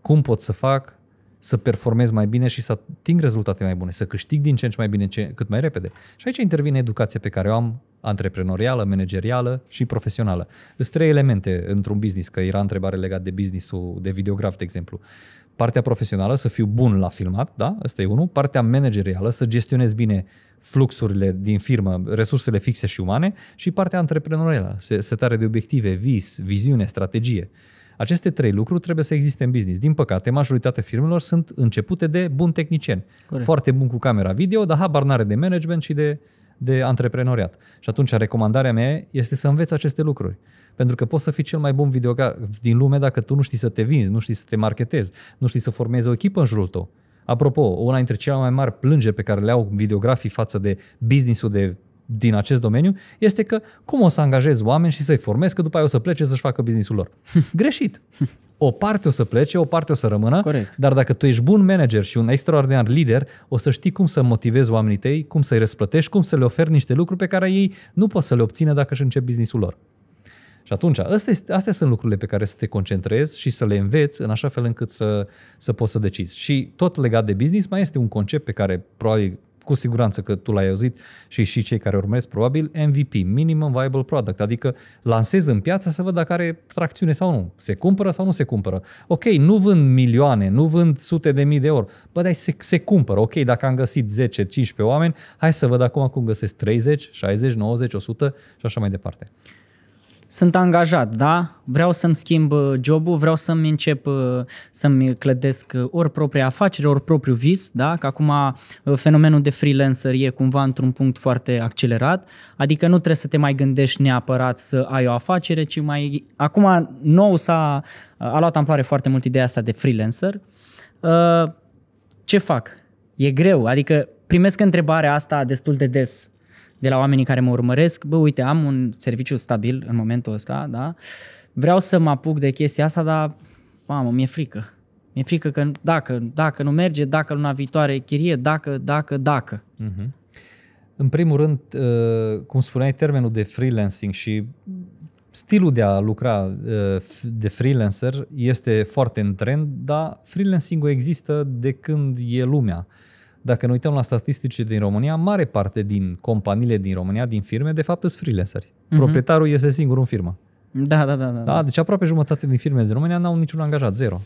cum pot să fac să performez mai bine și să ating rezultate mai bune, să câștig din ce în ce mai bine, ce, cât mai repede. Și aici intervine educația pe care o am, antreprenorială, managerială și profesională. Sunt trei elemente într-un business, că era întrebare legată de businessul de videograf, de exemplu. Uh, Partea profesională, să fiu bun la filmat, da? Asta e unul. Partea managerială, să gestionez bine fluxurile din firmă, resursele fixe și umane. Și partea antreprenorială, setare de obiective, vis, viziune, strategie. Aceste trei lucruri trebuie să existe în business. Din păcate, majoritatea firmelor sunt începute de bun tehnicieni. Corect. Foarte bun cu camera video, dar habar n-are de management și de, de antreprenoriat. Și atunci recomandarea mea este să înveți aceste lucruri. Pentru că poți să fii cel mai bun videograf din lume dacă tu nu știi să te vinzi, nu știi să te marketezi, nu știi să formezi o echipă în jurul tău. Apropo, una dintre cele mai mari plângeri pe care le au videografii față de business-ul de din acest domeniu este că cum o să angajezi oameni și să-i formezi că după aia o să plece să-și facă businessul lor. Greșit! O parte o să plece, o parte o să rămână, Corect. dar dacă tu ești bun manager și un extraordinar lider, o să știi cum să motivezi oamenii tăi, cum să-i răsplătești, cum să le oferi niște lucruri pe care ei nu pot să le obțină dacă își încep businessul lor. Și atunci, astea, astea sunt lucrurile pe care să te concentrezi și să le înveți în așa fel încât să, să poți să decizi. Și tot legat de business, mai este un concept pe care probabil cu siguranță că tu l-ai auzit și și cei care urmăresc probabil MVP, Minimum Viable Product, adică lansez în piață să văd dacă are tracțiune sau nu, se cumpără sau nu se cumpără. Ok, nu vând milioane, nu vând sute de mii de ori, bă, dar se, se cumpără, ok, dacă am găsit 10, 15 oameni, hai să văd acum cum găsesc 30, 60, 90, 100 și așa mai departe sunt angajat, da? Vreau să-mi schimb uh, jobul, vreau să-mi încep uh, să-mi clădesc uh, ori propria afacere, ori propriu vis, da? Că acum fenomenul de freelancer e cumva într-un punct foarte accelerat, adică nu trebuie să te mai gândești neapărat să ai o afacere, ci mai... Acum nou s-a a luat amploare foarte mult ideea asta de freelancer. Ce fac? E greu, adică primesc întrebarea asta destul de des de la oamenii care mă urmăresc, bă, uite, am un serviciu stabil în momentul ăsta, da? Vreau să mă apuc de chestia asta, dar, mamă, mi-e frică. Mi-e frică că dacă, dacă nu merge, dacă luna viitoare chirie, dacă, dacă, dacă. Uh-huh. În primul rând, uh, cum spuneai, termenul de freelancing și stilul de a lucra uh, de freelancer este foarte în trend, dar freelancing-ul există de când e lumea. Dacă ne uităm la statisticile din România, mare parte din companiile din România, din firme, de fapt sunt freelanceri. Uh-huh. Proprietarul este singur în firmă. Da, da, da, da, da. Deci aproape jumătate din firmele din România n-au niciun angajat, zero.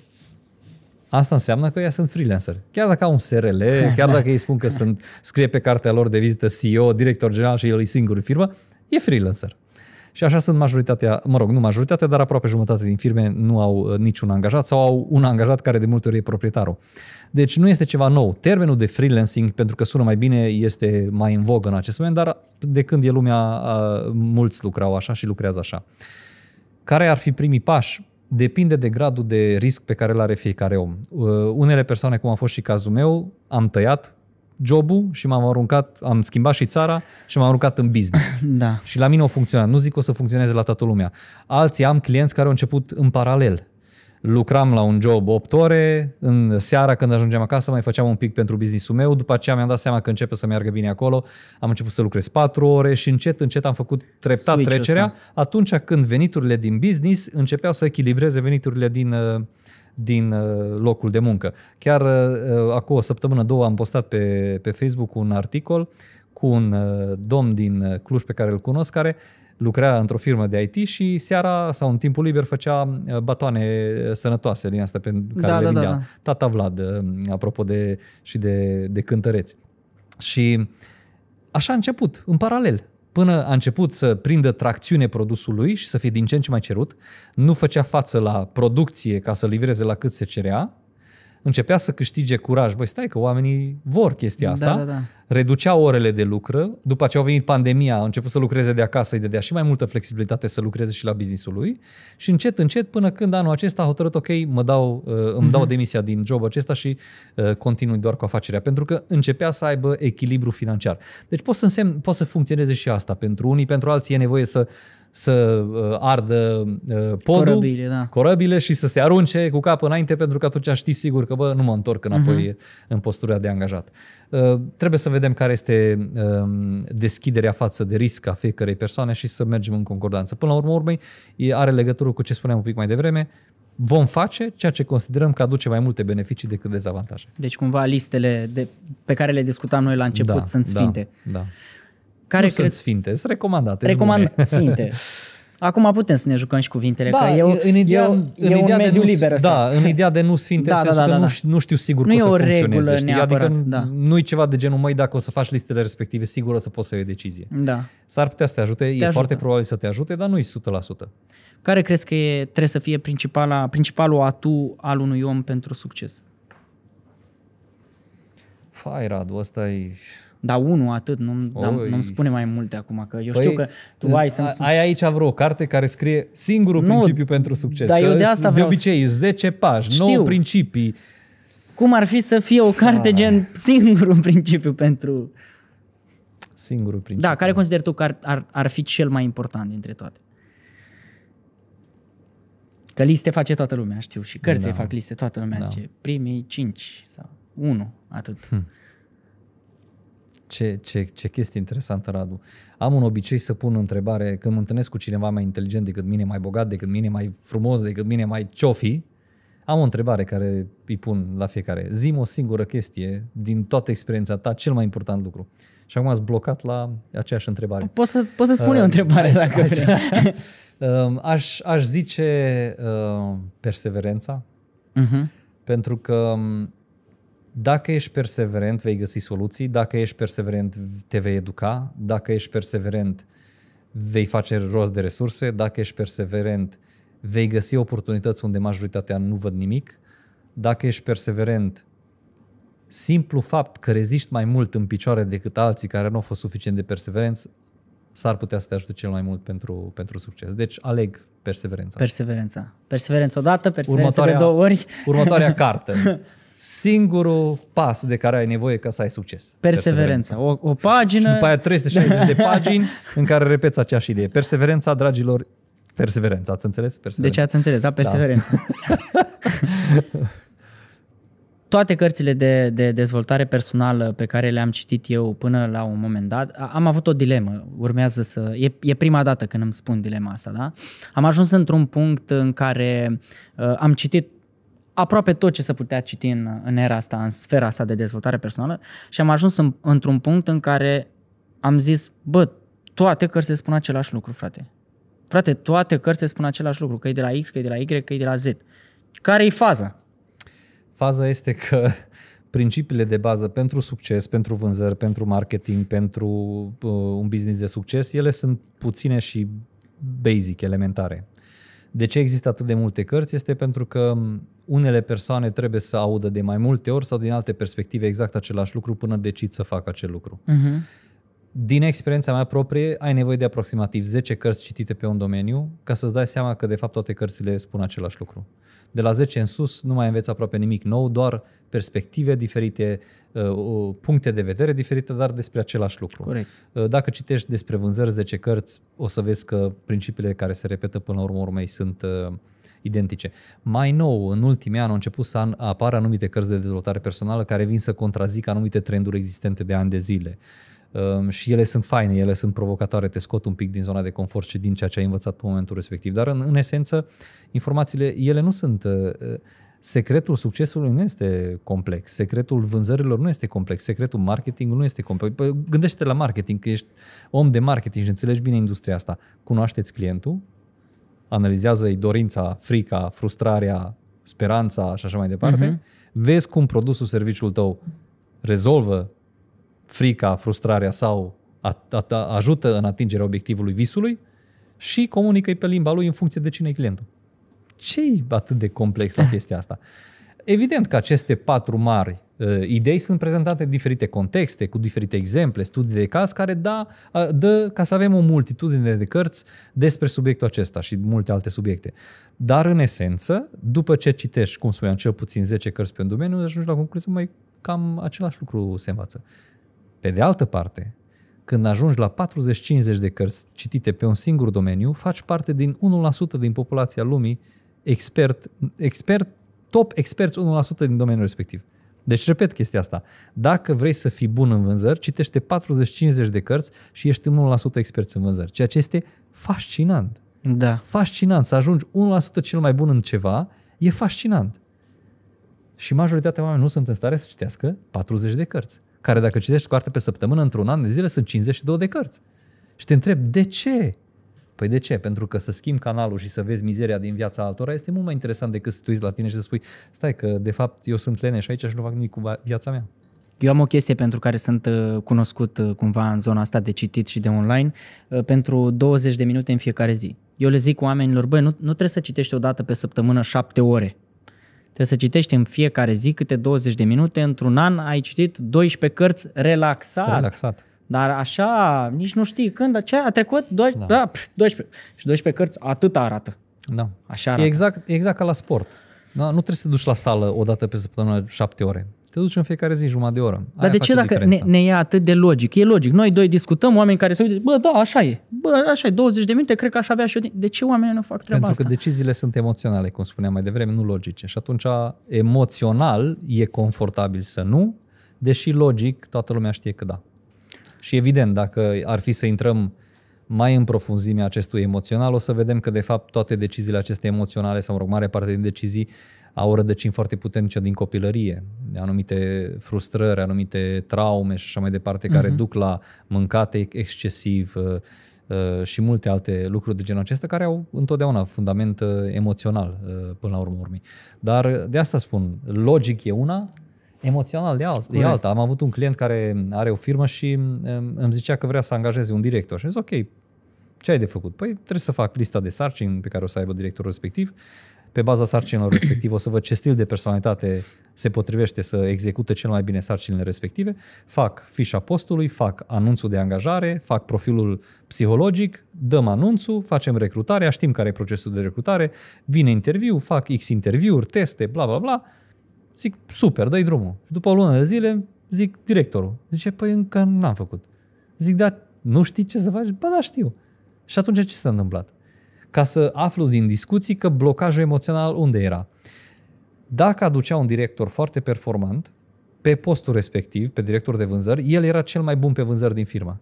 Asta înseamnă că ei sunt freelanceri. Chiar dacă au un SRL, chiar dacă ei spun că sunt, scrie pe cartea lor de vizită CEO, director general și el e singur în firmă, e freelancer. Și așa sunt majoritatea, mă rog, nu majoritatea, dar aproape jumătate din firme nu au uh, niciun angajat sau au un angajat care de multe ori e proprietarul. Deci nu este ceva nou. Termenul de freelancing, pentru că sună mai bine, este mai în vogă în acest moment, dar de când e lumea, uh, mulți lucrau așa și lucrează așa. Care ar fi primii pași? depinde de gradul de risc pe care îl are fiecare om. Uh, unele persoane, cum a fost și cazul meu, am tăiat jobul și m-am aruncat, am schimbat și țara și m-am aruncat în business. Da. Și la mine o funcționat. Nu zic că o să funcționeze la toată lumea. Alții am clienți care au început în paralel. Lucram la un job 8 ore, în seara când ajungeam acasă mai făceam un pic pentru businessul meu, după aceea mi-am dat seama că începe să meargă bine acolo, am început să lucrez 4 ore și încet, încet am făcut treptat Switch trecerea, ăsta. atunci când veniturile din business începeau să echilibreze veniturile din uh, din uh, locul de muncă. Chiar uh, uh, acum o săptămână, două, am postat pe, pe Facebook un articol cu un domn din Cluj pe care îl cunosc, care lucrea într-o firmă de IT și seara sau în timpul liber făcea batoane sănătoase din asta pe care da, le da, da, da. tata Vlad, apropo de, și de, de cântăreți. Și așa a început, în paralel până a început să prindă tracțiune produsul lui și să fie din ce în ce mai cerut, nu făcea față la producție ca să livreze la cât se cerea începea să câștige curaj. Băi, stai că oamenii vor chestia da, asta. Da, da, da. Reducea orele de lucru. După ce au venit pandemia, a început să lucreze de acasă, îi dădea și mai multă flexibilitate să lucreze și la businessul lui. Și încet, încet, până când anul acesta a hotărât, ok, mă dau, uh, îmi mhm. dau demisia din job acesta și uh, continui doar cu afacerea. Pentru că începea să aibă echilibru financiar. Deci poți să, însemn, poți să funcționeze și asta. Pentru unii, pentru alții e nevoie să să uh, ardă uh, podul, corăbile, da. corăbile și să se arunce cu capul înainte, pentru că atunci știi sigur că, bă, nu mă întorc înapoi uh-huh. în postura de angajat. Uh, trebuie să vedem care este um, deschiderea față de risc a fiecărei persoane și să mergem în concordanță. Până la urmă, urmei, are legătură cu ce spuneam un pic mai devreme, vom face ceea ce considerăm că aduce mai multe beneficii decât dezavantaje. Deci cumva listele de, pe care le discutam noi la început da, sunt da, sfinte. Da, da. Care nu cred... sunt sfinte, sunt recomandate. Recomand sfinte. Acum putem să ne jucăm și cuvintele, da, că eu, în ideea, eu, în e ideea un mediu nu, liber ăsta. Da, în ideea de nu sfinte, da, da, da, că da, da. Nu, știu sigur nu că o să regulă funcționeze. Știi? Adică neapărat, adică da. nu e ceva de genul, măi, dacă o să faci listele respective, sigur o să poți să iei o decizie. Da. S-ar putea să te ajute, te e ajută. foarte probabil să te ajute, dar nu e 100%. Care crezi că e, trebuie să fie principala, principalul atu al unui om pentru succes? Fai, Radu, ăsta e dar unul atât, nu, dar nu-mi spune mai multe acum, că eu păi, știu că tu ai să Ai aici vreo carte care scrie singurul nu, principiu pentru succes. Dar eu de asta vreau De obicei, 10 pași, 9 principii. Cum ar fi să fie o carte Fai. gen singurul principiu pentru... Singurul principiu. Da, care consideri tu că ar, ar, ar fi cel mai important dintre toate? Că liste face toată lumea, știu, și cărții da. fac liste, toată lumea da. zice primii 5 sau 1, atât. Hm ce, ce, ce chestie interesantă, Radu. Am un obicei să pun întrebare, când mă întâlnesc cu cineva mai inteligent decât mine, mai bogat decât mine, mai frumos decât mine, mai ciofi, am o întrebare care îi pun la fiecare. Zim o singură chestie din toată experiența ta, cel mai important lucru. Și acum ați blocat la aceeași întrebare. Poți să, poți uh, să spun uh, eu o întrebare hai, dacă vrei. uh, aș, aș zice uh, perseverența, uh-huh. pentru că um, dacă ești perseverent, vei găsi soluții. Dacă ești perseverent, te vei educa. Dacă ești perseverent, vei face rost de resurse. Dacă ești perseverent, vei găsi oportunități unde majoritatea nu văd nimic. Dacă ești perseverent, simplu fapt că reziști mai mult în picioare decât alții care nu au fost suficient de perseverenți, s-ar putea să te ajute cel mai mult pentru, pentru succes. Deci aleg perseverența. Perseverența. Perseverența odată, perseverența următoarea, de două ori. Următoarea carte singurul pas de care ai nevoie ca să ai succes. Perseverența. Perseverența. O, o pagină... Și după aia 360 de pagini în care repeți aceeași idee. Perseverența, dragilor, perseverența. Ați înțeles? Perseverența. Deci ați înțeles, da? Perseverența. Da. toate cărțile de, de dezvoltare personală pe care le-am citit eu până la un moment dat, am avut o dilemă. Urmează să. E, e prima dată când îmi spun dilema asta, da? Am ajuns într-un punct în care uh, am citit aproape tot ce se putea citi în, în era asta, în sfera asta de dezvoltare personală și am ajuns în, într-un punct în care am zis, bă, toate cărțile spun același lucru, frate. Frate, toate cărțile spun același lucru, că e de la X, că e de la Y, că e de la Z. Care e faza? Faza este că principiile de bază pentru succes, pentru vânzări, pentru marketing, pentru uh, un business de succes, ele sunt puține și basic, elementare. De ce există atât de multe cărți? Este pentru că unele persoane trebuie să audă de mai multe ori sau din alte perspective exact același lucru până decid să facă acel lucru. Uh-huh. Din experiența mea proprie, ai nevoie de aproximativ 10 cărți citite pe un domeniu ca să-ți dai seama că, de fapt, toate cărțile spun același lucru. De la 10 în sus nu mai înveți aproape nimic nou, doar perspective diferite, uh, puncte de vedere diferite, dar despre același lucru. Corect. Uh, dacă citești despre vânzări 10 cărți, o să vezi că principiile care se repetă până la urmă urmei sunt uh, identice. Mai nou, în ultimii ani, au început să apară anumite cărți de dezvoltare personală care vin să contrazică anumite trenduri existente de ani de zile. Um, și ele sunt faine, ele sunt provocatoare, te scot un pic din zona de confort și din ceea ce ai învățat pe momentul respectiv. Dar, în, în esență, informațiile, ele nu sunt... Uh, uh secretul succesului nu este complex, secretul vânzărilor nu este complex, secretul marketingului nu este complex. Păi, gândește-te la marketing, că ești om de marketing și înțelegi bine industria asta. Cunoașteți clientul, analizează-i dorința, frica, frustrarea, speranța și așa mai departe. Uh-huh. Vezi cum produsul, serviciul tău rezolvă frica, frustrarea sau a, a, a, ajută în atingerea obiectivului visului și comunică-i pe limba lui în funcție de cine e clientul ce e atât de complex la chestia asta? Evident că aceste patru mari uh, idei sunt prezentate în diferite contexte, cu diferite exemple, studii de caz, care da, uh, dă ca să avem o multitudine de cărți despre subiectul acesta și multe alte subiecte. Dar, în esență, după ce citești, cum spuneam, cel puțin 10 cărți pe un domeniu, ajungi la concluzia mai cam același lucru se învață. Pe de altă parte, când ajungi la 40-50 de cărți citite pe un singur domeniu, faci parte din 1% din populația lumii expert, expert top experți 1% din domeniul respectiv. Deci repet chestia asta. Dacă vrei să fii bun în vânzări, citește 40-50 de cărți și ești 1% expert în vânzări, ceea ce este fascinant. Da. Fascinant. Să ajungi 1% cel mai bun în ceva e fascinant. Și majoritatea oameni nu sunt în stare să citească 40 de cărți, care dacă citești carte pe săptămână, într-un an de zile, sunt 52 de cărți. Și te întreb, de ce? Păi de ce? Pentru că să schimbi canalul și să vezi mizeria din viața altora este mult mai interesant decât să te uiți la tine și să spui stai că de fapt eu sunt leneș aici și nu fac nimic cu viața mea. Eu am o chestie pentru care sunt uh, cunoscut uh, cumva în zona asta de citit și de online, uh, pentru 20 de minute în fiecare zi. Eu le zic oamenilor, băi, nu, nu trebuie să citești o dată pe săptămână 7 ore. Trebuie să citești în fiecare zi câte 20 de minute. Într-un an ai citit 12 cărți relaxat. Relaxat. Dar așa, nici nu știi când, ce a trecut? Do- da. Da, pf, 12. Și 12 cărți atât arată. Da. Așa arată. E exact, e exact ca la sport. Da, nu trebuie să te duci la sală o dată pe săptămână șapte ore. Te duci în fiecare zi jumătate de oră. Aia Dar de ce dacă ne, ne ia atât de logic? E logic. Noi doi discutăm, oameni care se uită, bă, da, așa e. Bă, așa e, 20 de minute, cred că aș avea și eu. De ce oamenii nu fac treaba Pentru asta? Pentru că deciziile sunt emoționale, cum spuneam mai devreme, nu logice. Și atunci, emoțional, e confortabil să nu, deși logic, toată lumea știe că da. Și evident, dacă ar fi să intrăm mai în profunzimea acestui emoțional, o să vedem că, de fapt, toate deciziile acestea emoționale sau, mă rog, mare parte din decizii au rădăcini foarte puternice din copilărie, anumite frustrări, anumite traume și așa mai departe, care uh-huh. duc la mâncate excesiv uh, uh, și multe alte lucruri de genul acesta care au întotdeauna fundament uh, emoțional până la urmă urmei. Dar de asta spun, logic e una, Emoțional de alt, e alta. Am avut un client care are o firmă și mm, mm, îmi zicea că vrea să angajeze un director. Și am zis, ok, ce ai de făcut? Păi trebuie să fac lista de sarcini pe care o să aibă directorul respectiv. Pe baza sarcinilor respectiv o să văd ce stil de personalitate se potrivește să execute cel mai bine sarcinile respective. Fac fișa postului, fac anunțul de angajare, fac profilul psihologic, dăm anunțul, facem recrutarea, știm care e procesul de recrutare, vine interviu, fac X interviuri, teste, bla bla bla Zic, super, dai drumul. După o lună de zile, zic directorul. Zice, păi încă n-am făcut. Zic, da, nu știi ce să faci? Bă, da, știu. Și atunci ce s-a întâmplat? Ca să aflu din discuții că blocajul emoțional unde era. Dacă aducea un director foarte performant, pe postul respectiv, pe director de vânzări, el era cel mai bun pe vânzări din firma.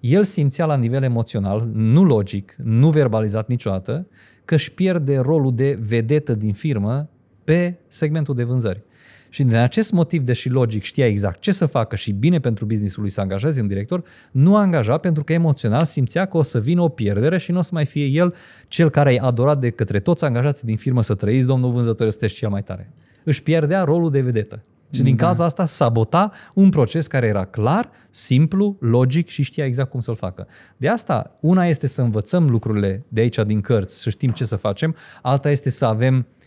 El simțea la nivel emoțional, nu logic, nu verbalizat niciodată, că își pierde rolul de vedetă din firmă pe segmentul de vânzări. Și din acest motiv, deși logic știa exact ce să facă și bine pentru businessul lui să angajeze un director, nu a angajat pentru că emoțional simțea că o să vină o pierdere și nu o să mai fie el cel care e adorat de către toți angajații din firmă să trăiți, domnul vânzător, este cel mai tare. Își pierdea rolul de vedetă. Și din mhm. cauza asta sabota un proces care era clar, simplu, logic și știa exact cum să-l facă. De asta, una este să învățăm lucrurile de aici din cărți, să știm ce să facem, alta este să avem uh,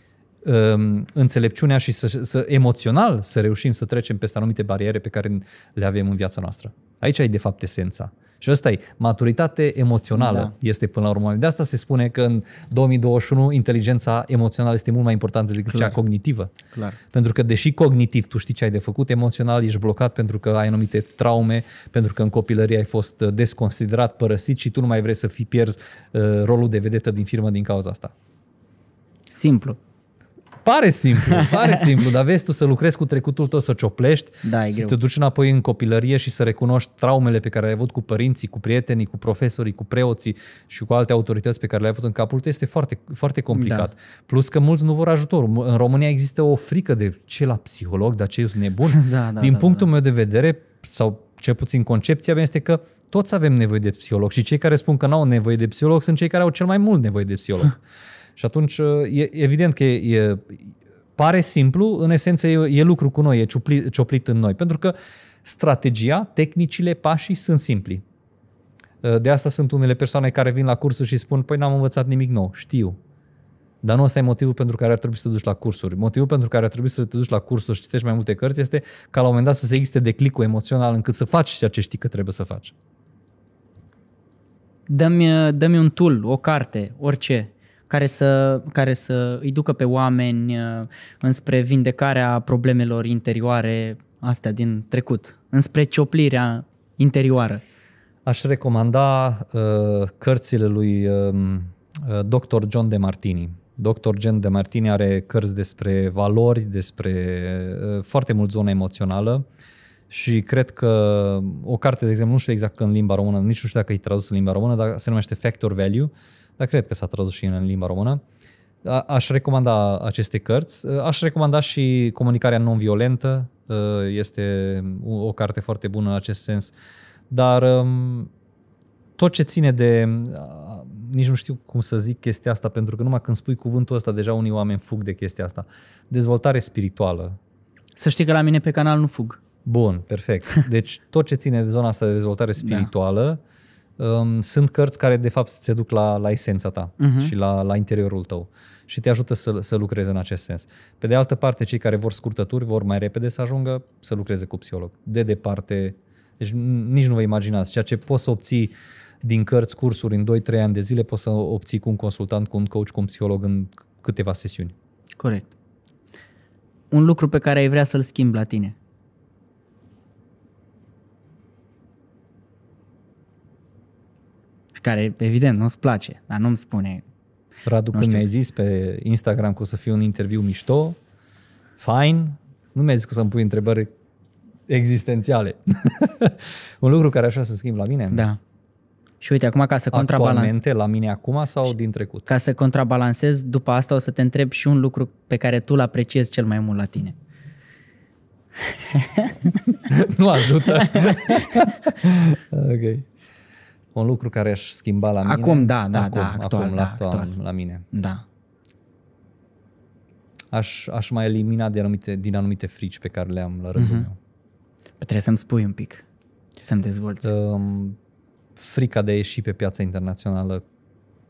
Um, înțelepciunea și să, să emoțional să reușim să trecem peste anumite bariere pe care le avem în viața noastră. Aici ai de fapt esența. Și asta e, maturitate emoțională da. este până la urmă. De asta se spune că în 2021 inteligența emoțională este mult mai importantă decât Clar. cea cognitivă. Clar. Pentru că deși cognitiv tu știi ce ai de făcut, emoțional ești blocat pentru că ai anumite traume, pentru că în copilărie ai fost desconsiderat, părăsit și tu nu mai vrei să fii pierzi uh, rolul de vedetă din firmă din cauza asta. Simplu. Pare simplu, pare simplu, dar vezi tu să lucrezi cu trecutul tău, să cioplești, da, să greu. te duci înapoi în copilărie și să recunoști traumele pe care le-ai avut cu părinții, cu prietenii, cu profesorii, cu preoții și cu alte autorități pe care le-ai avut în capul tău, este foarte, foarte complicat. Da. Plus că mulți nu vor ajutor. În România există o frică de ce la psiholog, dar ce eu sunt nebun. Da, da, Din da, punctul da, da. meu de vedere, sau cel puțin concepția mea este că toți avem nevoie de psiholog și cei care spun că nu au nevoie de psiholog sunt cei care au cel mai mult nevoie de psiholog. Și atunci, uh, e, evident că e, e, pare simplu, în esență e, e lucru cu noi, e cioplit în noi. Pentru că strategia, tehnicile, pașii sunt simpli. Uh, de asta sunt unele persoane care vin la cursuri și spun, păi n-am învățat nimic nou, știu. Dar nu ăsta e motivul pentru care ar trebui să te duci la cursuri. Motivul pentru care ar trebui să te duci la cursuri și citești mai multe cărți este ca la un moment dat să se existe declicul emoțional încât să faci ceea ce știi că trebuie să faci. Dă-mi, uh, dă-mi un tool, o carte, orice, care să, care să îi ducă pe oameni uh, înspre vindecarea problemelor interioare astea din trecut, înspre cioplirea interioară. Aș recomanda uh, cărțile lui um, uh, Dr. John de Martini. Dr. John de Martini are cărți despre valori, despre uh, foarte mult zona emoțională și cred că o carte, de exemplu, nu știu exact în limba română, nici nu știu dacă e tradus în limba română, dar se numește Factor Value. Uh, dar cred că s-a tradus și în limba română. aș recomanda aceste cărți. Aș recomanda și Comunicarea non-violentă. Este o carte foarte bună în acest sens. Dar um, tot ce ține de... Nici nu știu cum să zic chestia asta, pentru că numai când spui cuvântul ăsta, deja unii oameni fug de chestia asta. Dezvoltare spirituală. Să știi că la mine pe canal nu fug. Bun, perfect. Deci tot ce ține de zona asta de dezvoltare da. spirituală, da um, sunt cărți care de fapt se duc la, la esența ta uh-huh. și la, la interiorul tău și te ajută să, să lucrezi în acest sens. Pe de altă parte, cei care vor scurtături vor mai repede să ajungă să lucreze cu psiholog. De departe, deci nici nu vă imaginați ceea ce poți să obții din cărți, cursuri în 2-3 ani de zile poți să obții cu un consultant, cu un coach, cu un psiholog în câteva sesiuni. Corect. Un lucru pe care ai vrea să-l schimbi la tine. care evident nu-ți place, dar nu-mi spune. Radu, nu când mi-ai zis pe Instagram că o să fie un interviu mișto, fine. nu mi-ai zis că o să-mi pui întrebări existențiale. un lucru care așa se schimbă la mine. Da. Și uite, acum ca să contrabalancez... la mine acum sau din trecut? Ca să contrabalancez, după asta o să te întreb și un lucru pe care tu l apreciezi cel mai mult la tine. nu ajută. ok un lucru care aș schimba la mine. Acum, da, da, acum, da, actual, acum, da, la, actual. la mine. Da. Aș, aș mai elimina din anumite, din anumite frici pe care le am la rândul mm-hmm. meu. trebuie să-mi spui un pic, să-mi dezvolți. Um, frica de a ieși pe piața internațională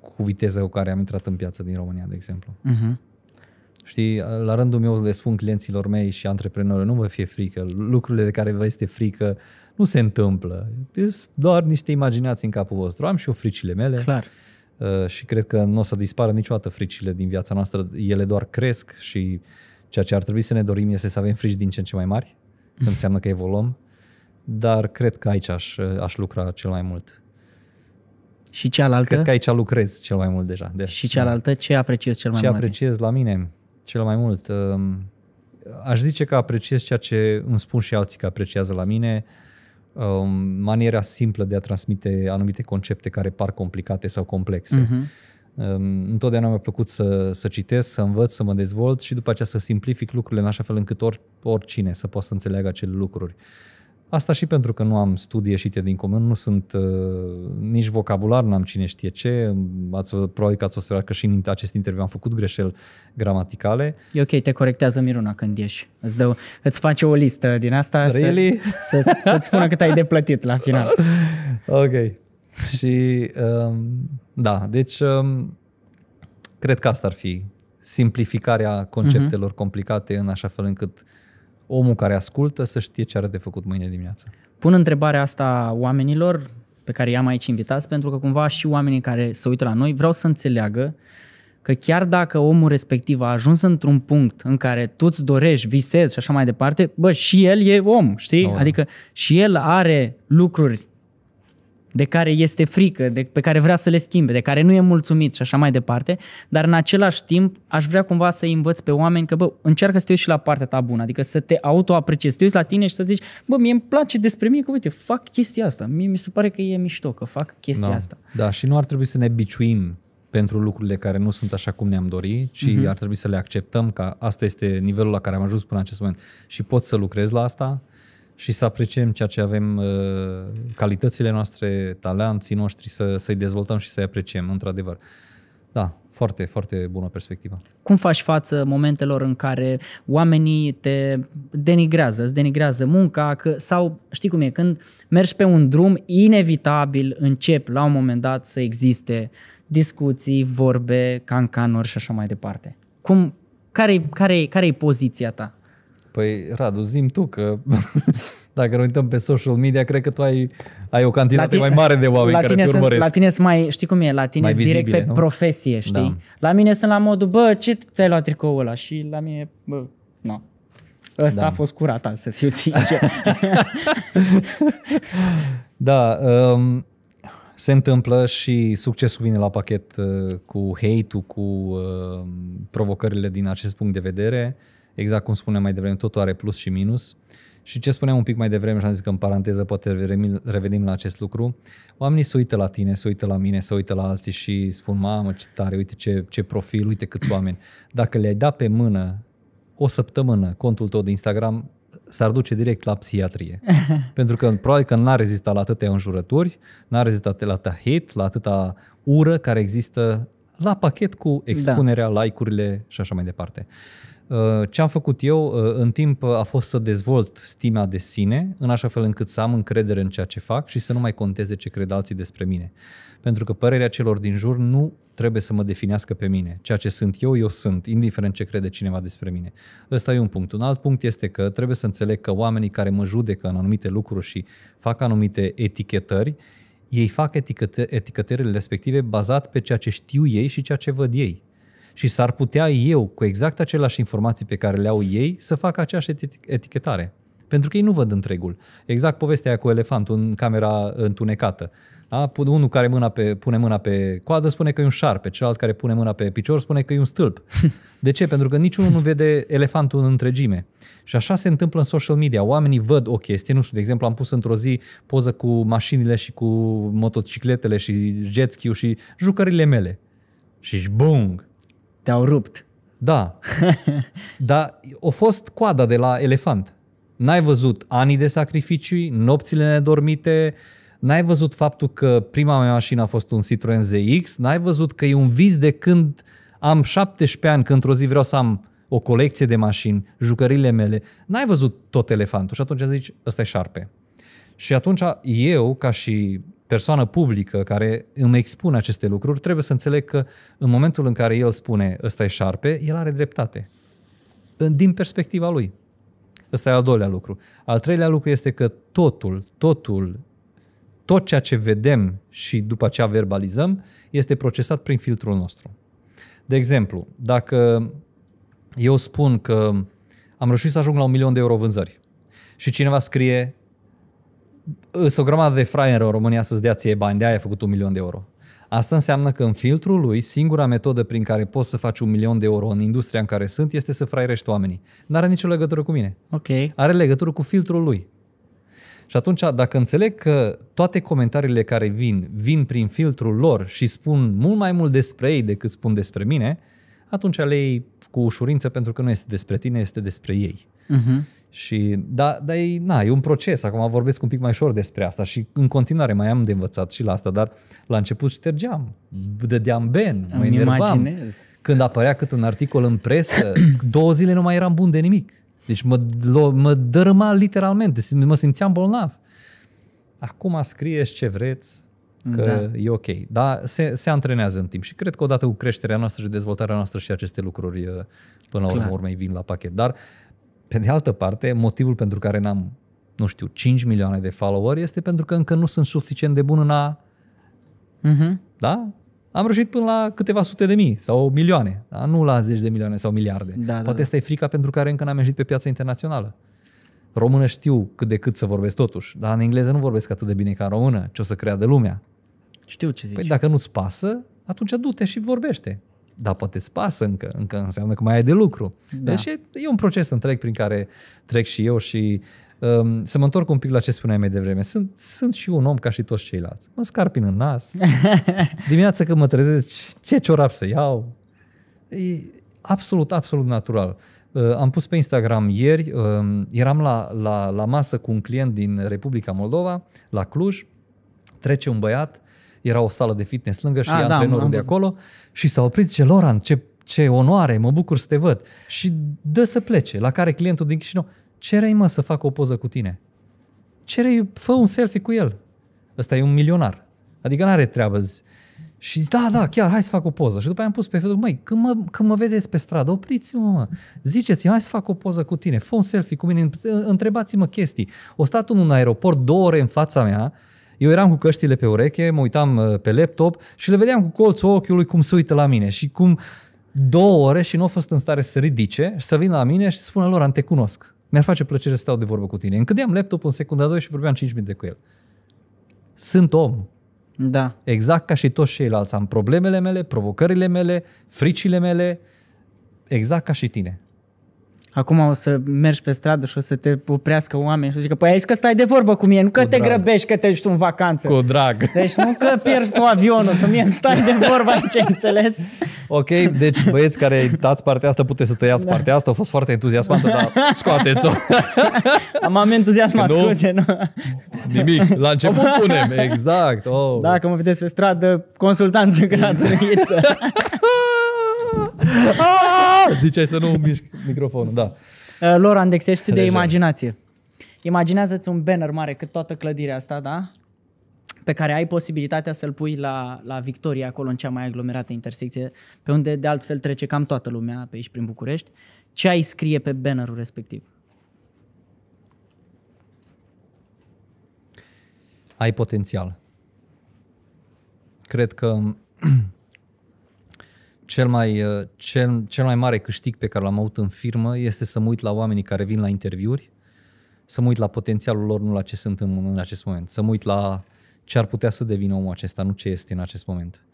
cu viteza cu care am intrat în piață din România, de exemplu. Mm-hmm. Știi, la rândul meu le spun clienților mei și antreprenorilor, nu vă fie frică, lucrurile de care vă este frică, uh, nu se întâmplă. Sunt doar niște imaginații în capul vostru. Am și eu fricile mele. Clar. Uh, și cred că nu o să dispară niciodată fricile din viața noastră. Ele doar cresc și ceea ce ar trebui să ne dorim este să avem frici din ce în ce mai mari. înseamnă că evoluăm. Dar cred că aici aș, aș lucra cel mai mult. Și cealaltă? Cred că aici lucrez cel mai mult deja. De deci, și cealaltă, da. ce apreciez cel mai ce mult? Ce apreciez la mine cel mai mult? Um, aș zice că apreciez ceea ce îmi spun și alții că apreciază la mine. Uh, Um, maniera simplă de a transmite anumite concepte care par complicate sau complexe. Uh-huh. Întotdeauna mi-a plăcut să, să citesc, să învăț, să mă dezvolt și după aceea să simplific lucrurile în așa fel încât or, oricine să poată să înțeleagă acele lucruri. Uh, Asta și pentru că nu am studii ieșite din comun, nu sunt uh, nici vocabular, n-am cine știe ce. Ați, probabil că ați observat că și în acest interviu am făcut greșeli gramaticale. E ok, te corectează Miruna când ieși. Îți, dă, îți face o listă din asta really? să, să, să-ți spună cât ai de plătit la final. ok. și um, da, deci um, cred că asta ar fi simplificarea mhm. conceptelor uh-huh. complicate în așa fel încât uh, omul care ascultă să știe ce are de făcut mâine dimineață. Pun întrebarea asta oamenilor pe care i-am aici invitați, pentru că cumva și oamenii care se uită la noi vreau să înțeleagă că chiar dacă omul respectiv a ajuns într-un punct în care tu îți dorești, visezi și așa mai departe, bă, și el e om, știi? Da. Adică și el are lucruri de care este frică, de, pe care vrea să le schimbe, de care nu e mulțumit și așa mai departe, dar în același timp aș vrea cumva să-i învăț pe oameni că, bă, încearcă să te uiți și la partea ta bună, adică să te autoapreciezi, să te uiți la tine și să zici, bă, mie îmi place despre mine că, uite, fac chestia asta, mie mi se pare că e mișto, că fac chestia da. asta. Da, și nu ar trebui să ne biciuim pentru lucrurile care nu sunt așa cum ne-am dorit, ci uh-huh. ar trebui să le acceptăm că asta este nivelul la care am ajuns până în acest moment și pot să lucrez la asta, și să apreciem ceea ce avem, uh, calitățile noastre, talanții noștri, să, să-i dezvoltăm și să-i apreciem, într-adevăr. Da, foarte, foarte bună perspectivă. Cum faci față momentelor în care oamenii te denigrează, îți denigrează munca că, sau știi cum e, când mergi pe un drum, inevitabil încep la un moment dat să existe discuții, vorbe, cancanuri și așa mai departe. Cum, care, care, care e poziția ta? Păi, Radu, zim tu că dacă ne uităm pe social media, cred că tu ai, ai o cantitate tine, mai mare de oameni la tine care te sunt, urmăresc. La tine sunt mai, știi cum e, la tine sunt direct pe nu? profesie, știi? Da. La mine sunt la modul, bă, ce ți-ai luat tricoul ăla? Și la mine, bă, nu. Ăsta da. a fost curat, să fiu sincer. da, um, se întâmplă și succesul vine la pachet uh, cu hate-ul, cu uh, provocările din acest punct de vedere. Uh, exact cum spuneam mai devreme, totul are plus și minus. Și ce spuneam un pic mai devreme și am zis că în paranteză poate revenim la acest lucru, oamenii se uită la tine, se uită la mine, se uită la alții și spun, mamă ce tare, uite ce, ce profil, uite câți oameni. Dacă le-ai dat pe mână o săptămână contul tău de Instagram, s-ar duce direct la psihiatrie. Pentru că probabil că n-a rezistat la atâtea înjurături, n-a rezistat la atâta hate, la atâta ură care există la pachet cu da. expunerea, da. like-urile și așa mai departe. Uh, Uh, ce am făcut eu uh, în timp uh, a fost să dezvolt stima de sine, în așa fel încât să am încredere în ceea ce fac și să nu mai conteze ce cred alții despre mine. Pentru că părerea celor din jur nu trebuie să mă definească pe mine. Ceea ce sunt eu, eu sunt, indiferent ce crede cineva despre mine. Ăsta e un punct. Un alt punct este că trebuie să înțeleg că oamenii care mă judecă în anumite lucruri și fac anumite etichetări, ei fac etichetările respective bazat pe ceea ce știu ei și ceea ce văd ei și s-ar putea eu, cu exact aceleași informații pe care le au ei, să fac aceeași etichetare. Pentru că ei nu văd întregul. Exact povestea aia cu elefantul în camera întunecată. Da? Unul care mâna pe, pune mâna pe coadă spune că e un șarpe, celălalt care pune mâna pe picior spune că e un stâlp. De ce? Pentru că niciunul nu vede elefantul în întregime. Și așa se întâmplă în social media. Oamenii văd o chestie, nu știu, de exemplu, am pus într-o zi poză cu mașinile și cu motocicletele și jet ski și jucările mele. Și bung! Te-au rupt. Da. Dar a fost coada de la elefant. N-ai văzut anii de sacrificii, nopțile nedormite, n-ai văzut faptul că prima mea mașină a fost un Citroen ZX, n-ai văzut că e un vis de când am 17 ani, când într-o zi vreau să am o colecție de mașini, jucările mele. N-ai văzut tot elefantul și atunci zici, ăsta e șarpe. Și atunci eu, ca și persoană publică care îmi expune aceste lucruri, trebuie să înțeleg că în momentul în care el spune ăsta e șarpe, el are dreptate. Din perspectiva lui. Ăsta e al doilea lucru. Al treilea lucru este că totul, totul, tot ceea ce vedem și după aceea verbalizăm, este procesat prin filtrul nostru. De exemplu, dacă eu spun că am reușit să ajung la un milion de euro vânzări și cineva scrie sunt o grămadă de fraiere în România să-ți dea ție bani, de aia ai făcut un milion de euro. Asta înseamnă că în filtrul lui, singura metodă prin care poți să faci un milion de euro în industria în care sunt este să fraierești oamenii. Nu are nicio legătură cu mine. Okay. Are legătură cu filtrul lui. Și atunci, dacă înțeleg că toate comentariile care vin, vin prin filtrul lor și spun mult mai mult despre ei decât spun despre mine, atunci le cu ușurință pentru că nu este despre tine, este despre ei. Uh-huh. Și, da, da e, na, e un proces, acum vorbesc un pic mai ușor despre asta și în continuare mai am de învățat și la asta, dar la început ștergeam, dădeam ben, mă enervam. Imaginez. Când apărea cât un articol în presă, două zile nu mai eram bun de nimic. Deci mă, mă dărâma literalmente, mă simțeam bolnav. Acum scrieți ce vreți, că da. e ok. Dar se, se antrenează în timp și cred că odată cu creșterea noastră și dezvoltarea noastră și aceste lucruri până la urmă, vin la pachet. Dar pe de altă parte, motivul pentru care n-am, nu știu, 5 milioane de follower este pentru că încă nu sunt suficient de bun în a... Uh-huh. Da? Am reușit până la câteva sute de mii sau milioane, da? nu la zeci de milioane sau miliarde. Da, da Poate da, asta da. e frica pentru care încă n-am ieșit pe piața internațională. Română știu cât de cât să vorbesc totuși, dar în engleză nu vorbesc atât de bine ca în română. Ce o să creadă lumea? Știu ce păi zici. Păi dacă nu-ți pasă, atunci du-te și vorbește dar poate îți pasă încă, încă înseamnă că mai ai de lucru. Da. Deci e, e un proces întreg prin care trec și eu și um, să mă întorc un pic la ce spuneai mai devreme. Sunt, sunt și un om ca și toți ceilalți. Mă scarpin în nas. Dimineața când mă trezesc, ce ciorap să iau? E absolut, absolut natural. Uh, am pus pe Instagram ieri, uh, eram la, la, la masă cu un client din Republica Moldova, la Cluj, trece un băiat era o sală de fitness lângă și ah, da, antrenorul da, de acolo și s-a oprit și Loran, ce, ce onoare, mă bucur să te văd. Și dă să plece, la care clientul din Chișinău, cerei mă să fac o poză cu tine. Cerei, fă un selfie cu el. Ăsta e un milionar. Adică n-are treabă. Zi. Și da, da, chiar, hai să fac o poză. Și după aia am pus pe Facebook, măi, când mă, când mă vedeți pe stradă, opriți-mă, mă. mă ziceți hai să fac o poză cu tine, fă un selfie cu mine, întrebați-mă chestii. O stat în un aeroport două ore în fața mea, eu eram cu căștile pe ureche, mă uitam uh, pe laptop și le vedeam cu colțul ochiului cum se uită la mine și cum două ore și nu a fost în stare să se ridice și să vină la mine și să spună lor, te cunosc. Mi-ar face plăcere să stau de vorbă cu tine. Încădeam laptopul în secunda 2 și vorbeam 5 minute cu el. Sunt om. Da. Exact ca și toți ceilalți. Am problemele mele, provocările mele, fricile mele, exact ca și tine. Acum o să mergi pe stradă și o să te oprească oameni și o să zică, păi ai că stai de vorbă cu mine, nu că cu te drag. grăbești, că te duci în vacanță. Cu drag. Deci nu că pierzi tu avionul, tu mie stai de vorbă aici, înțeles? Ok, deci băieți care dați partea asta, puteți să tăiați da. partea asta, a fost foarte entuziasmată, dar scoateți-o. Am, am entuziasmat, nu, scuze, nu? Nimic, la început punem, exact. Oh. Dacă mă vedeți pe stradă, consultanță gratuită. Ah! Ziceai să nu mișc microfonul, da. Lor, eh, Loran, de imaginație. Imaginează-ți un banner mare cât toată clădirea asta, da? Pe care ai posibilitatea să-l pui la, la Victoria, acolo în cea mai aglomerată intersecție, pe unde de altfel trece cam toată lumea pe aici prin București. Ce ai scrie pe bannerul respectiv? Ai potențial. Cred că cel mai, uh, cel, cel mai mare câștig pe care l-am avut în firmă este să mă uit la oamenii care vin la interviuri, să mă uit la potențialul lor, nu la ce sunt în, în acest moment, să mă uit la ce ar putea să devină omul acesta, nu ce este în acest moment.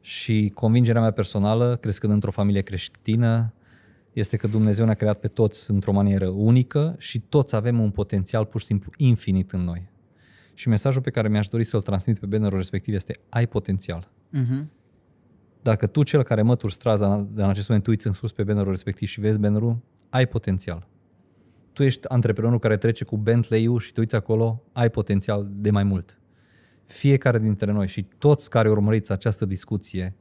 Și convingerea mea personală, crescând într-o familie creștină, este că Dumnezeu ne-a creat pe toți într-o manieră unică și toți avem un potențial pur și simplu infinit în noi. Și mesajul pe care mi-aș dori să-l transmit pe bannerul respectiv este ai potențial. Uh-huh. Dacă tu, cel care mături straza în acest moment, tu uiți în sus pe bannerul respectiv și vezi bannerul, ai potențial. Tu ești antreprenorul care trece cu Bentley-ul și tu uiți acolo, ai potențial de mai mult. Fiecare dintre noi și toți care urmăriți această discuție,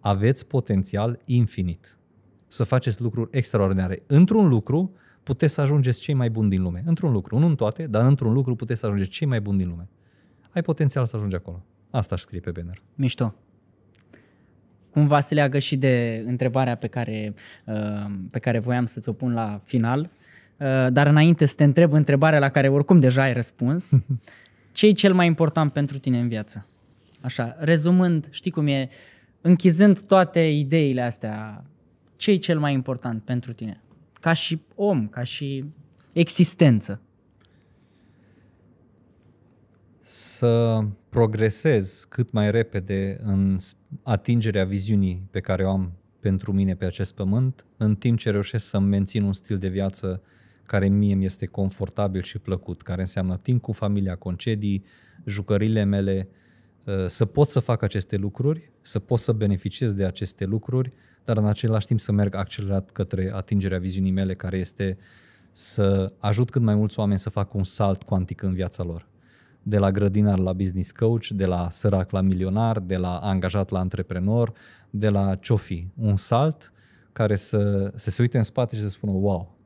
aveți potențial infinit să faceți lucruri extraordinare. Într-un lucru puteți să ajungeți cei mai buni din lume. Într-un lucru, nu în toate, dar într-un lucru puteți să ajungeți cei mai buni din lume. Ai potențial să ajungi acolo. Asta aș scrie pe banner. Mișto cumva se leagă și de întrebarea pe care, uh, pe care voiam să ți-o pun la final. Uh, dar înainte să te întreb întrebarea la care oricum deja ai răspuns, ce e cel mai important pentru tine în viață? Așa, rezumând, știi cum e, închizând toate ideile astea, ce e cel mai important pentru tine? Ca și om, ca și existență să progresez cât mai repede în atingerea viziunii pe care o am pentru mine pe acest pământ, în timp ce reușesc să mențin un stil de viață care mie mi este confortabil și plăcut, care înseamnă timp cu familia, concedii, jucările mele, uh, să pot să fac aceste lucruri, să pot să beneficiez de aceste lucruri, dar în același timp să merg accelerat către atingerea viziunii mele, care este să ajut cât mai mulți oameni să facă un salt cuantic în viața lor de la grădinar la business coach, de la sărac la milionar, de la angajat la antreprenor, de la ciofi. Un salt care să, să se uite în spate și să spună wow.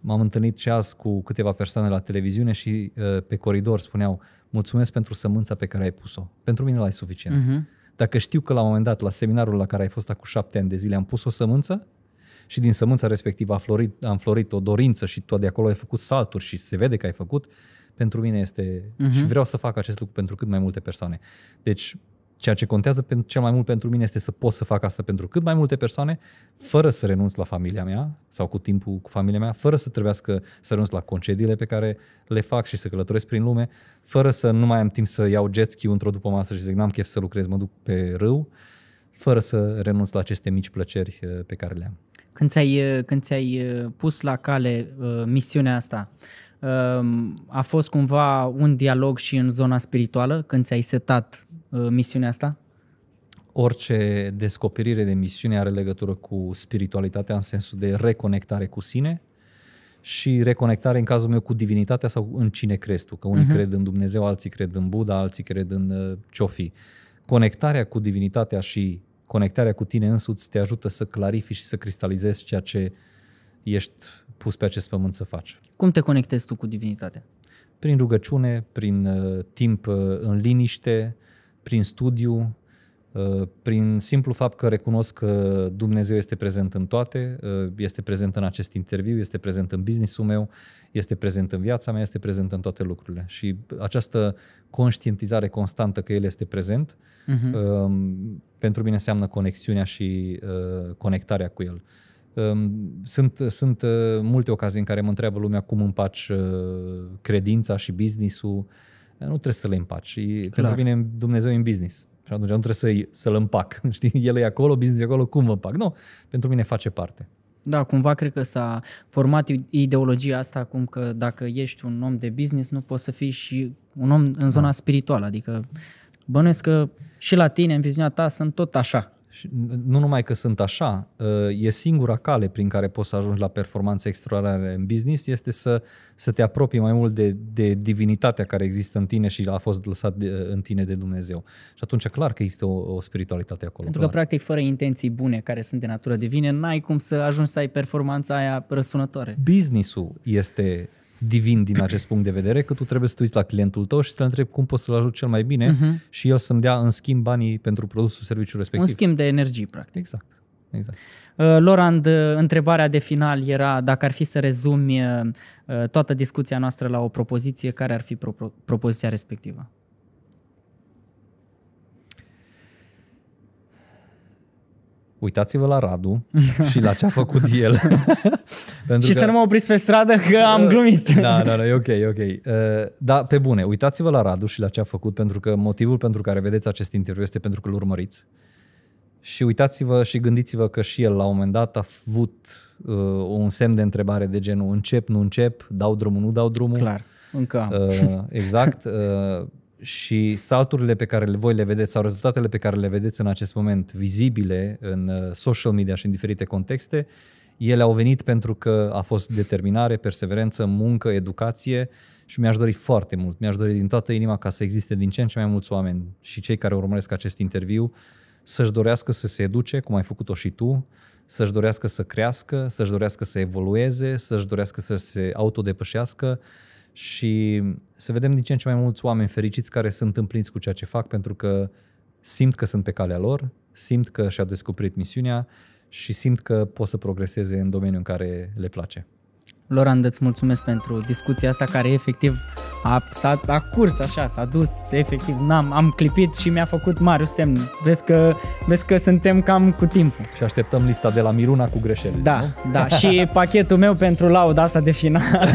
M-am întâlnit și azi cu câteva persoane la televiziune și uh, pe coridor spuneau mulțumesc pentru sămânța pe care ai pus-o. Pentru mine l-ai suficient. Uh-huh. Dacă știu că la un moment dat, la seminarul la care ai fost acum șapte ani de zile, am pus o sămânță, și din sămânța respectivă a florit, am florit o dorință și tu de acolo ai făcut salturi și se vede că ai făcut, pentru mine este uh-huh. și vreau să fac acest lucru pentru cât mai multe persoane. Deci ceea ce contează cel mai mult pentru mine este să pot să fac asta pentru cât mai multe persoane, fără să renunț la familia mea sau cu timpul cu familia mea, fără să trebuiască să renunț la concediile pe care le fac și să călătoresc prin lume, fără să nu mai am timp să iau jet ski într-o după masă și zic n-am chef să lucrez, mă duc pe râu, fără să renunț la aceste mici plăceri uh, pe care le am. Când ți-ai, uh, când ți-ai uh, pus la cale uh, misiunea asta, Ehm, a fost cumva un dialog și în zona spirituală când ți-ai setat uh, misiunea asta? Orice descoperire de misiune are legătură cu spiritualitatea în sensul de reconectare cu sine și reconectare în cazul meu cu divinitatea sau în cine crezi tu, că unii uh-huh. cred în Dumnezeu, alții cred în Buddha, alții cred în uh, Ciofi. Conectarea cu divinitatea și conectarea cu tine însuți te ajută să clarifici și să cristalizezi ceea ce uh, ești pus pe acest pământ să faci. Cum te conectezi tu cu divinitatea? Prin rugăciune, prin uh, timp uh, în liniște, prin studiu, uh, prin simplu fapt că recunosc că Dumnezeu este prezent în toate, uh, este prezent în acest interviu, este prezent în businessul meu, este prezent în viața mea, este prezent în toate lucrurile. Și această conștientizare constantă că El este prezent, uh-huh. uh, pentru mine înseamnă conexiunea și uh, conectarea cu El. Uh, sunt, sunt uh, multe ocazii în care mă întreabă lumea cum împaci uh, credința și business-ul. Nu trebuie să le împaci. Clar. Pentru mine Dumnezeu e în business. Și atunci nu trebuie să să-l împac. Știi? El e acolo, business e acolo, cum mă împac? Nu, pentru mine face parte. Da, cumva cred că s-a format ideologia asta acum că dacă ești un om de business nu poți să fii și un om în zona da. spirituală. Adică bănuiesc că și la tine, în viziunea ta, sunt tot așa. Și nu numai că sunt așa, ă, e singura cale prin care poți să ajungi la performanțe extraordinare în business, este să, să te apropii mai mult de, de divinitatea care există în tine și a fost lăsat de, ă, în tine de Dumnezeu. Și atunci clar că există o, o spiritualitate acolo. Pentru clar. că practic fără intenții bune care sunt de natură divină, n-ai cum să ajungi să ai performanța aia răsunătoare. Businessul este divin din acest punct de vedere, că tu trebuie să te uiți la clientul tău și să-l întrebi cum poți să-l ajut cel mai bine uh-huh. și el să-mi dea în schimb banii pentru produsul, serviciul respectiv. Un schimb de energie, practic. Exact. exact. Uh, Lorand, uh, întrebarea de final era dacă ar fi să rezumi uh, uh, toată discuția noastră la o propoziție, care ar fi pro- propoziția respectivă? uitați-vă la Radu și la ce a făcut el. Pentru și că... să nu mă opriți pe stradă că am glumit. da, da, da, e ok, e ok. Uh, da, pe bune, uitați-vă la Radu și la ce a făcut, pentru că motivul pentru care vedeți acest interviu este pentru că îl urmăriți. Și uitați-vă și gândiți-vă că și el la un moment dat a avut uh, un semn de întrebare de genul încep, nu încep, dau drumul, nu dau drumul. Clar, încă am. Uh, exact. Uh, și salturile pe care voi le vedeți sau rezultatele pe care le vedeți în acest moment vizibile în uh, social media și în diferite contexte, ele au venit pentru că a fost determinare, perseverență, muncă, educație și mi-aș dori foarte mult, mi-aș dori din toată inima ca să existe din ce în ce mai mulți oameni și cei care urmăresc acest interviu să-și dorească să se educe, cum ai făcut-o și tu, să-și dorească să crească, să-și dorească să evolueze, să-și dorească să se autodepășească, și să vedem din ce în ce mai mulți oameni fericiți care sunt împliniți cu ceea ce fac pentru că simt că sunt pe calea lor, simt că și-au descoperit misiunea și simt că pot să progreseze în domeniul în care le place. Lorand, îți mulțumesc pentru discuția asta care efectiv a, s-a a curs așa, s-a dus efectiv, n-am, am clipit și mi-a făcut mare semn. Vezi că, vezi că suntem cam cu timpul. Și așteptăm lista de la Miruna cu greșeli. Da, nu? da. și pachetul meu pentru lauda asta de final.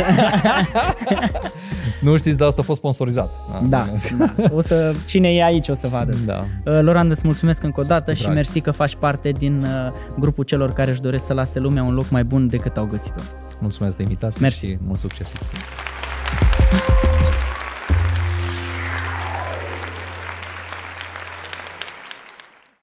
Nu știți, dar asta a fost sponsorizat. Ah, da, da. O să, cine e aici o să vadă. Da. Uh, Loran, îți mulțumesc încă o dată Drag. și mersi că faci parte din uh, grupul celor care își doresc să lase lumea un loc mai bun decât au găsit-o. Mulțumesc de invitație Mersi. și mult succes! Thank you